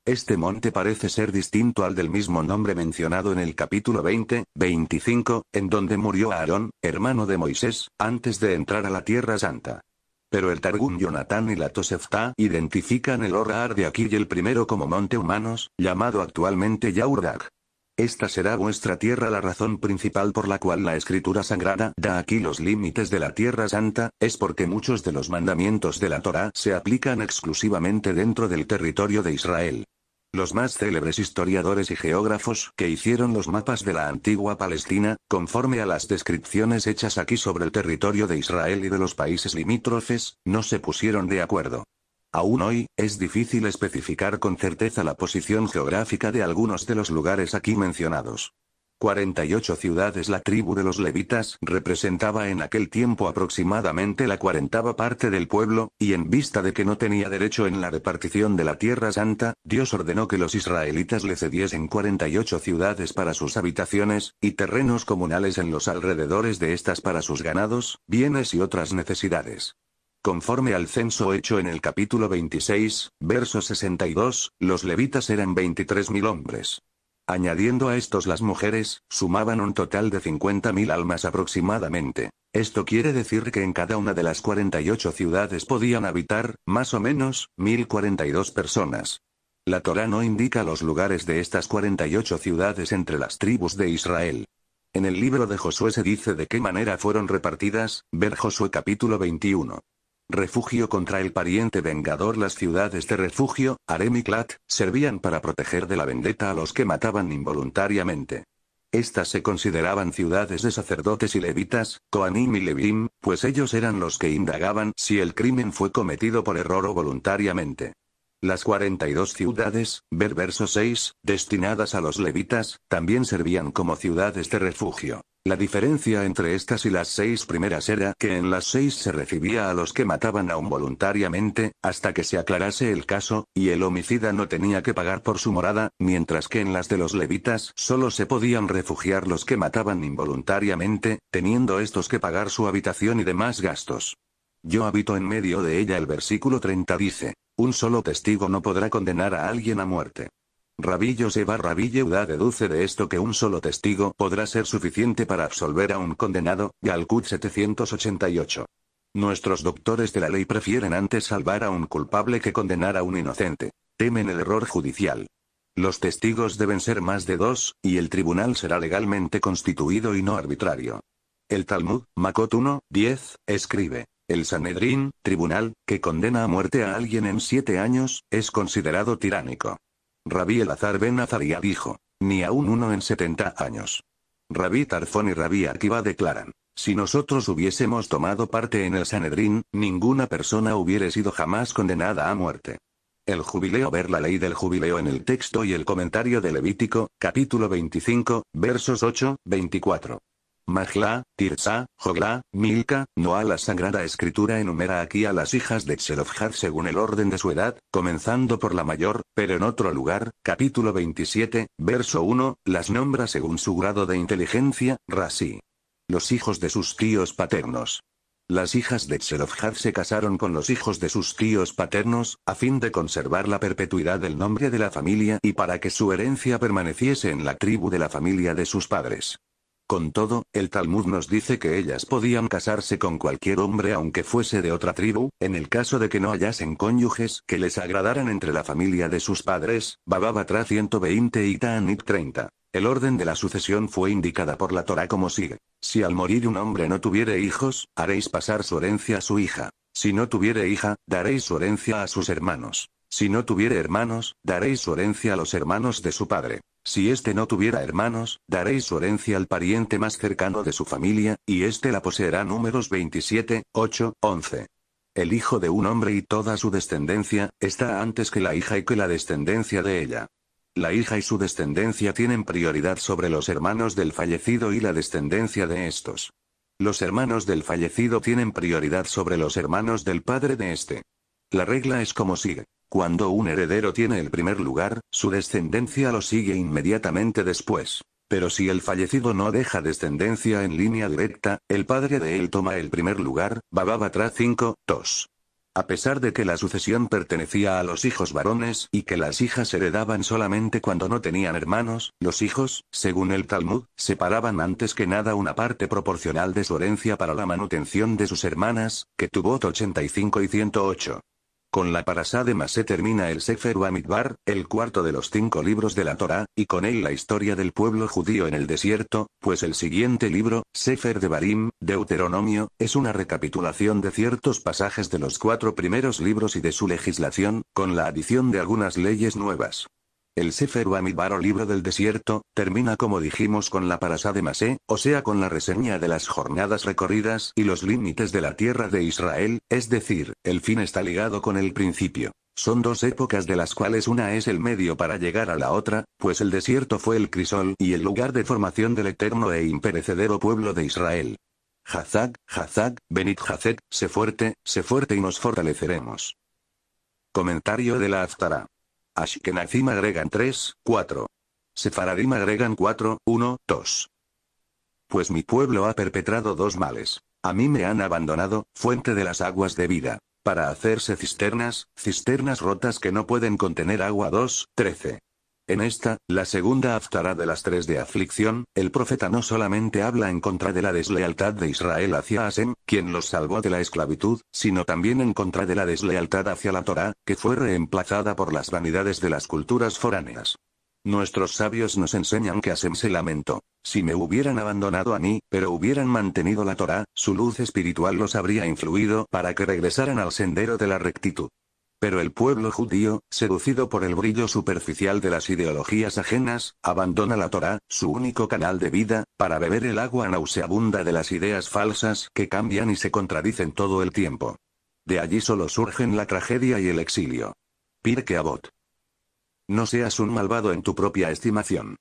Este monte parece ser distinto al del mismo nombre mencionado en el capítulo 20, 25, en donde murió Aarón, hermano de Moisés, antes de entrar a la Tierra Santa. Pero el Targum Jonathan y la Tosefta identifican el orar de aquí y el primero como monte humanos, llamado actualmente Yaurdak. Esta será vuestra tierra la razón principal por la cual la escritura sagrada da aquí los límites de la tierra santa, es porque muchos de los mandamientos de la Torah se aplican exclusivamente dentro del territorio de Israel. Los más célebres historiadores y geógrafos que hicieron los mapas de la antigua Palestina, conforme a las descripciones hechas aquí sobre el territorio de Israel y de los países limítrofes, no se pusieron de acuerdo. Aún hoy, es difícil especificar con certeza la posición geográfica de algunos de los lugares aquí mencionados. 48 ciudades La tribu de los levitas representaba en aquel tiempo aproximadamente la cuarentava parte del pueblo, y en vista de que no tenía derecho en la repartición de la Tierra Santa, Dios ordenó que los israelitas le cediesen 48 ciudades para sus habitaciones, y terrenos comunales en los alrededores de estas para sus ganados, bienes y otras necesidades. Conforme al censo hecho en el capítulo 26, verso 62, los levitas eran 23.000 hombres. Añadiendo a estos las mujeres, sumaban un total de 50.000 almas aproximadamente. Esto quiere decir que en cada una de las 48 ciudades podían habitar, más o menos, 1.042 personas. La Torá no indica los lugares de estas 48 ciudades entre las tribus de Israel. En el libro de Josué se dice de qué manera fueron repartidas, ver Josué capítulo 21 refugio contra el pariente vengador. Las ciudades de refugio, Harem y clat, servían para proteger de la vendetta a los que mataban involuntariamente. Estas se consideraban ciudades de sacerdotes y levitas, Coanim y Levim, pues ellos eran los que indagaban si el crimen fue cometido por error o voluntariamente. Las 42 ciudades, ver verso 6, destinadas a los levitas, también servían como ciudades de refugio. La diferencia entre estas y las seis primeras era que en las seis se recibía a los que mataban aún voluntariamente, hasta que se aclarase el caso, y el homicida no tenía que pagar por su morada, mientras que en las de los levitas solo se podían refugiar los que mataban involuntariamente, teniendo estos que pagar su habitación y demás gastos. Yo habito en medio de ella el versículo 30 dice, un solo testigo no podrá condenar a alguien a muerte. Rabillo Rabí Yehuda deduce de esto que un solo testigo podrá ser suficiente para absolver a un condenado, Galcut 788. Nuestros doctores de la ley prefieren antes salvar a un culpable que condenar a un inocente. Temen el error judicial. Los testigos deben ser más de dos, y el tribunal será legalmente constituido y no arbitrario. El Talmud, Makot 1, 10, escribe. El Sanedrín, tribunal, que condena a muerte a alguien en siete años, es considerado tiránico. Rabí Elazar Ben Azaria dijo, ni aún uno en setenta años. Rabí Tarfón y Rabí Akiva declaran, si nosotros hubiésemos tomado parte en el Sanedrín, ninguna persona hubiera sido jamás condenada a muerte. El jubileo ver la ley del jubileo en el texto y el comentario de Levítico, capítulo 25, versos 8, 24. Majla, Tirsa, Jogla, Milka, Noa. La Sagrada Escritura enumera aquí a las hijas de Tselofjad según el orden de su edad, comenzando por la mayor, pero en otro lugar, capítulo 27, verso 1, las nombra según su grado de inteligencia, Rasi. Los hijos de sus tíos paternos. Las hijas de Tselofjad se casaron con los hijos de sus tíos paternos, a fin de conservar la perpetuidad del nombre de la familia y para que su herencia permaneciese en la tribu de la familia de sus padres. Con todo, el Talmud nos dice que ellas podían casarse con cualquier hombre aunque fuese de otra tribu, en el caso de que no hallasen cónyuges que les agradaran entre la familia de sus padres, Bababatra 120 y Ta'anit 30. El orden de la sucesión fue indicada por la Torah como sigue. Si al morir un hombre no tuviere hijos, haréis pasar su herencia a su hija. Si no tuviere hija, daréis su herencia a sus hermanos. Si no tuviere hermanos, daréis su herencia a los hermanos de su padre. Si éste no tuviera hermanos, daréis su herencia al pariente más cercano de su familia, y éste la poseerá números 27, 8, 11. El hijo de un hombre y toda su descendencia, está antes que la hija y que la descendencia de ella. La hija y su descendencia tienen prioridad sobre los hermanos del fallecido y la descendencia de estos. Los hermanos del fallecido tienen prioridad sobre los hermanos del padre de este. La regla es como sigue. Cuando un heredero tiene el primer lugar, su descendencia lo sigue inmediatamente después. Pero si el fallecido no deja descendencia en línea directa, el padre de él toma el primer lugar, tra 5, 2. A pesar de que la sucesión pertenecía a los hijos varones y que las hijas heredaban solamente cuando no tenían hermanos, los hijos, según el Talmud, separaban antes que nada una parte proporcional de su herencia para la manutención de sus hermanas, que tuvo 85 y 108. Con la parasá de Masé termina el Sefer amitbar el cuarto de los cinco libros de la Torá, y con él la historia del pueblo judío en el desierto, pues el siguiente libro, Sefer de Barim, Deuteronomio, es una recapitulación de ciertos pasajes de los cuatro primeros libros y de su legislación, con la adición de algunas leyes nuevas. El Sefer Bamidbar o Libro del Desierto, termina como dijimos con la parasá de Masé, o sea con la reseña de las jornadas recorridas y los límites de la tierra de Israel, es decir, el fin está ligado con el principio. Son dos épocas de las cuales una es el medio para llegar a la otra, pues el desierto fue el crisol y el lugar de formación del eterno e imperecedero pueblo de Israel. Hazag, Hazag, Benit Hazek, sé fuerte, sé fuerte y nos fortaleceremos. Comentario de la Aftara. Ashkenazim agregan 3, 4. Sefaradim agregan 4, 1, 2. Pues mi pueblo ha perpetrado dos males. A mí me han abandonado, fuente de las aguas de vida, para hacerse cisternas, cisternas rotas que no pueden contener agua 2, 13. En esta, la segunda aftará de las tres de aflicción, el profeta no solamente habla en contra de la deslealtad de Israel hacia Asem, quien los salvó de la esclavitud, sino también en contra de la deslealtad hacia la Torah, que fue reemplazada por las vanidades de las culturas foráneas. Nuestros sabios nos enseñan que Asem se lamentó. Si me hubieran abandonado a mí, pero hubieran mantenido la Torah, su luz espiritual los habría influido para que regresaran al sendero de la rectitud. Pero el pueblo judío, seducido por el brillo superficial de las ideologías ajenas, abandona la Torá, su único canal de vida, para beber el agua nauseabunda de las ideas falsas que cambian y se contradicen todo el tiempo. De allí solo surgen la tragedia y el exilio. Pirke Abot. No seas un malvado en tu propia estimación.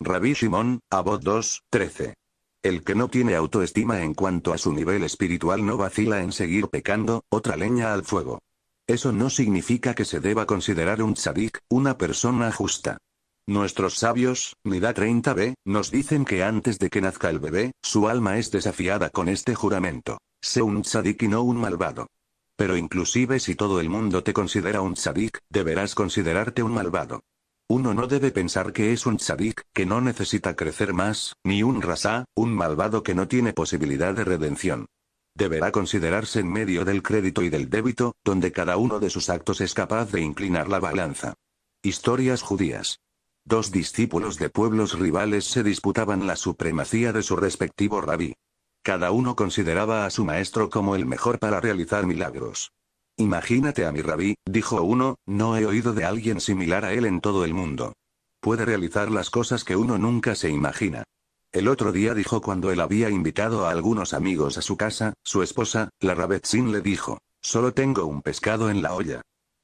Rabbi Shimon, Abot 2, 13. El que no tiene autoestima en cuanto a su nivel espiritual no vacila en seguir pecando, otra leña al fuego. Eso no significa que se deba considerar un tzadik, una persona justa. Nuestros sabios, Nida 30b, nos dicen que antes de que nazca el bebé, su alma es desafiada con este juramento. Sé un tzadik y no un malvado. Pero inclusive si todo el mundo te considera un tzadik, deberás considerarte un malvado. Uno no debe pensar que es un tzadik, que no necesita crecer más, ni un rasá, un malvado que no tiene posibilidad de redención. Deberá considerarse en medio del crédito y del débito, donde cada uno de sus actos es capaz de inclinar la balanza. Historias judías. Dos discípulos de pueblos rivales se disputaban la supremacía de su respectivo rabí. Cada uno consideraba a su maestro como el mejor para realizar milagros. Imagínate a mi rabí, dijo uno, no he oído de alguien similar a él en todo el mundo. Puede realizar las cosas que uno nunca se imagina. El otro día dijo cuando él había invitado a algunos amigos a su casa, su esposa, la Rabetzin le dijo, solo tengo un pescado en la olla.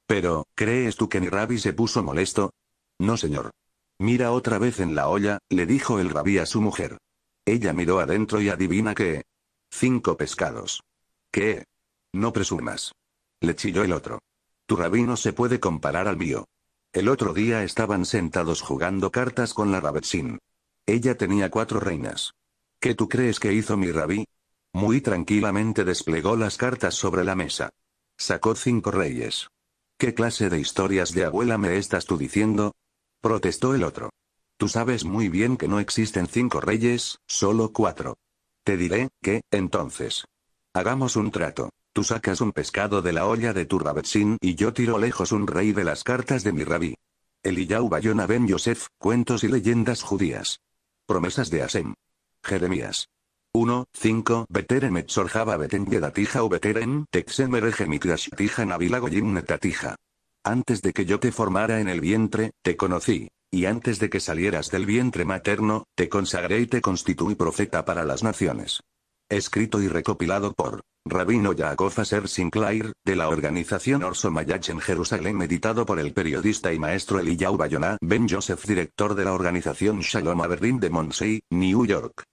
Pero, ¿crees tú que mi Rabbi se puso molesto? No señor. Mira otra vez en la olla, le dijo el rabbi a su mujer. Ella miró adentro y adivina qué. Cinco pescados. ¿Qué? No presumas. Le chilló el otro. Tu rabí no se puede comparar al mío. El otro día estaban sentados jugando cartas con la Rabetzin. Ella tenía cuatro reinas. ¿Qué tú crees que hizo mi rabí? Muy tranquilamente desplegó las cartas sobre la mesa. Sacó cinco reyes. ¿Qué clase de historias de abuela me estás tú diciendo? Protestó el otro. Tú sabes muy bien que no existen cinco reyes, solo cuatro. Te diré, que, entonces. Hagamos un trato. Tú sacas un pescado de la olla de tu rabetsin y yo tiro lejos un rey de las cartas de mi rabí. Eliyahu Bayona Ben Yosef, Cuentos y Leyendas Judías. Promesas de Asem. Jeremías. 1, 5 Beteren metzorjaba beten yedatija o beteren tija navilagoyim netatija. Antes de que yo te formara en el vientre, te conocí. Y antes de que salieras del vientre materno, te consagré y te constituí profeta para las naciones. Escrito y recopilado por Rabino Yaakov Aser Sinclair, de la organización Orso Mayach en Jerusalén, editado por el periodista y maestro Eliyahu Bayona Ben Joseph, director de la organización Shalom Aberdeen de Monsey, New York.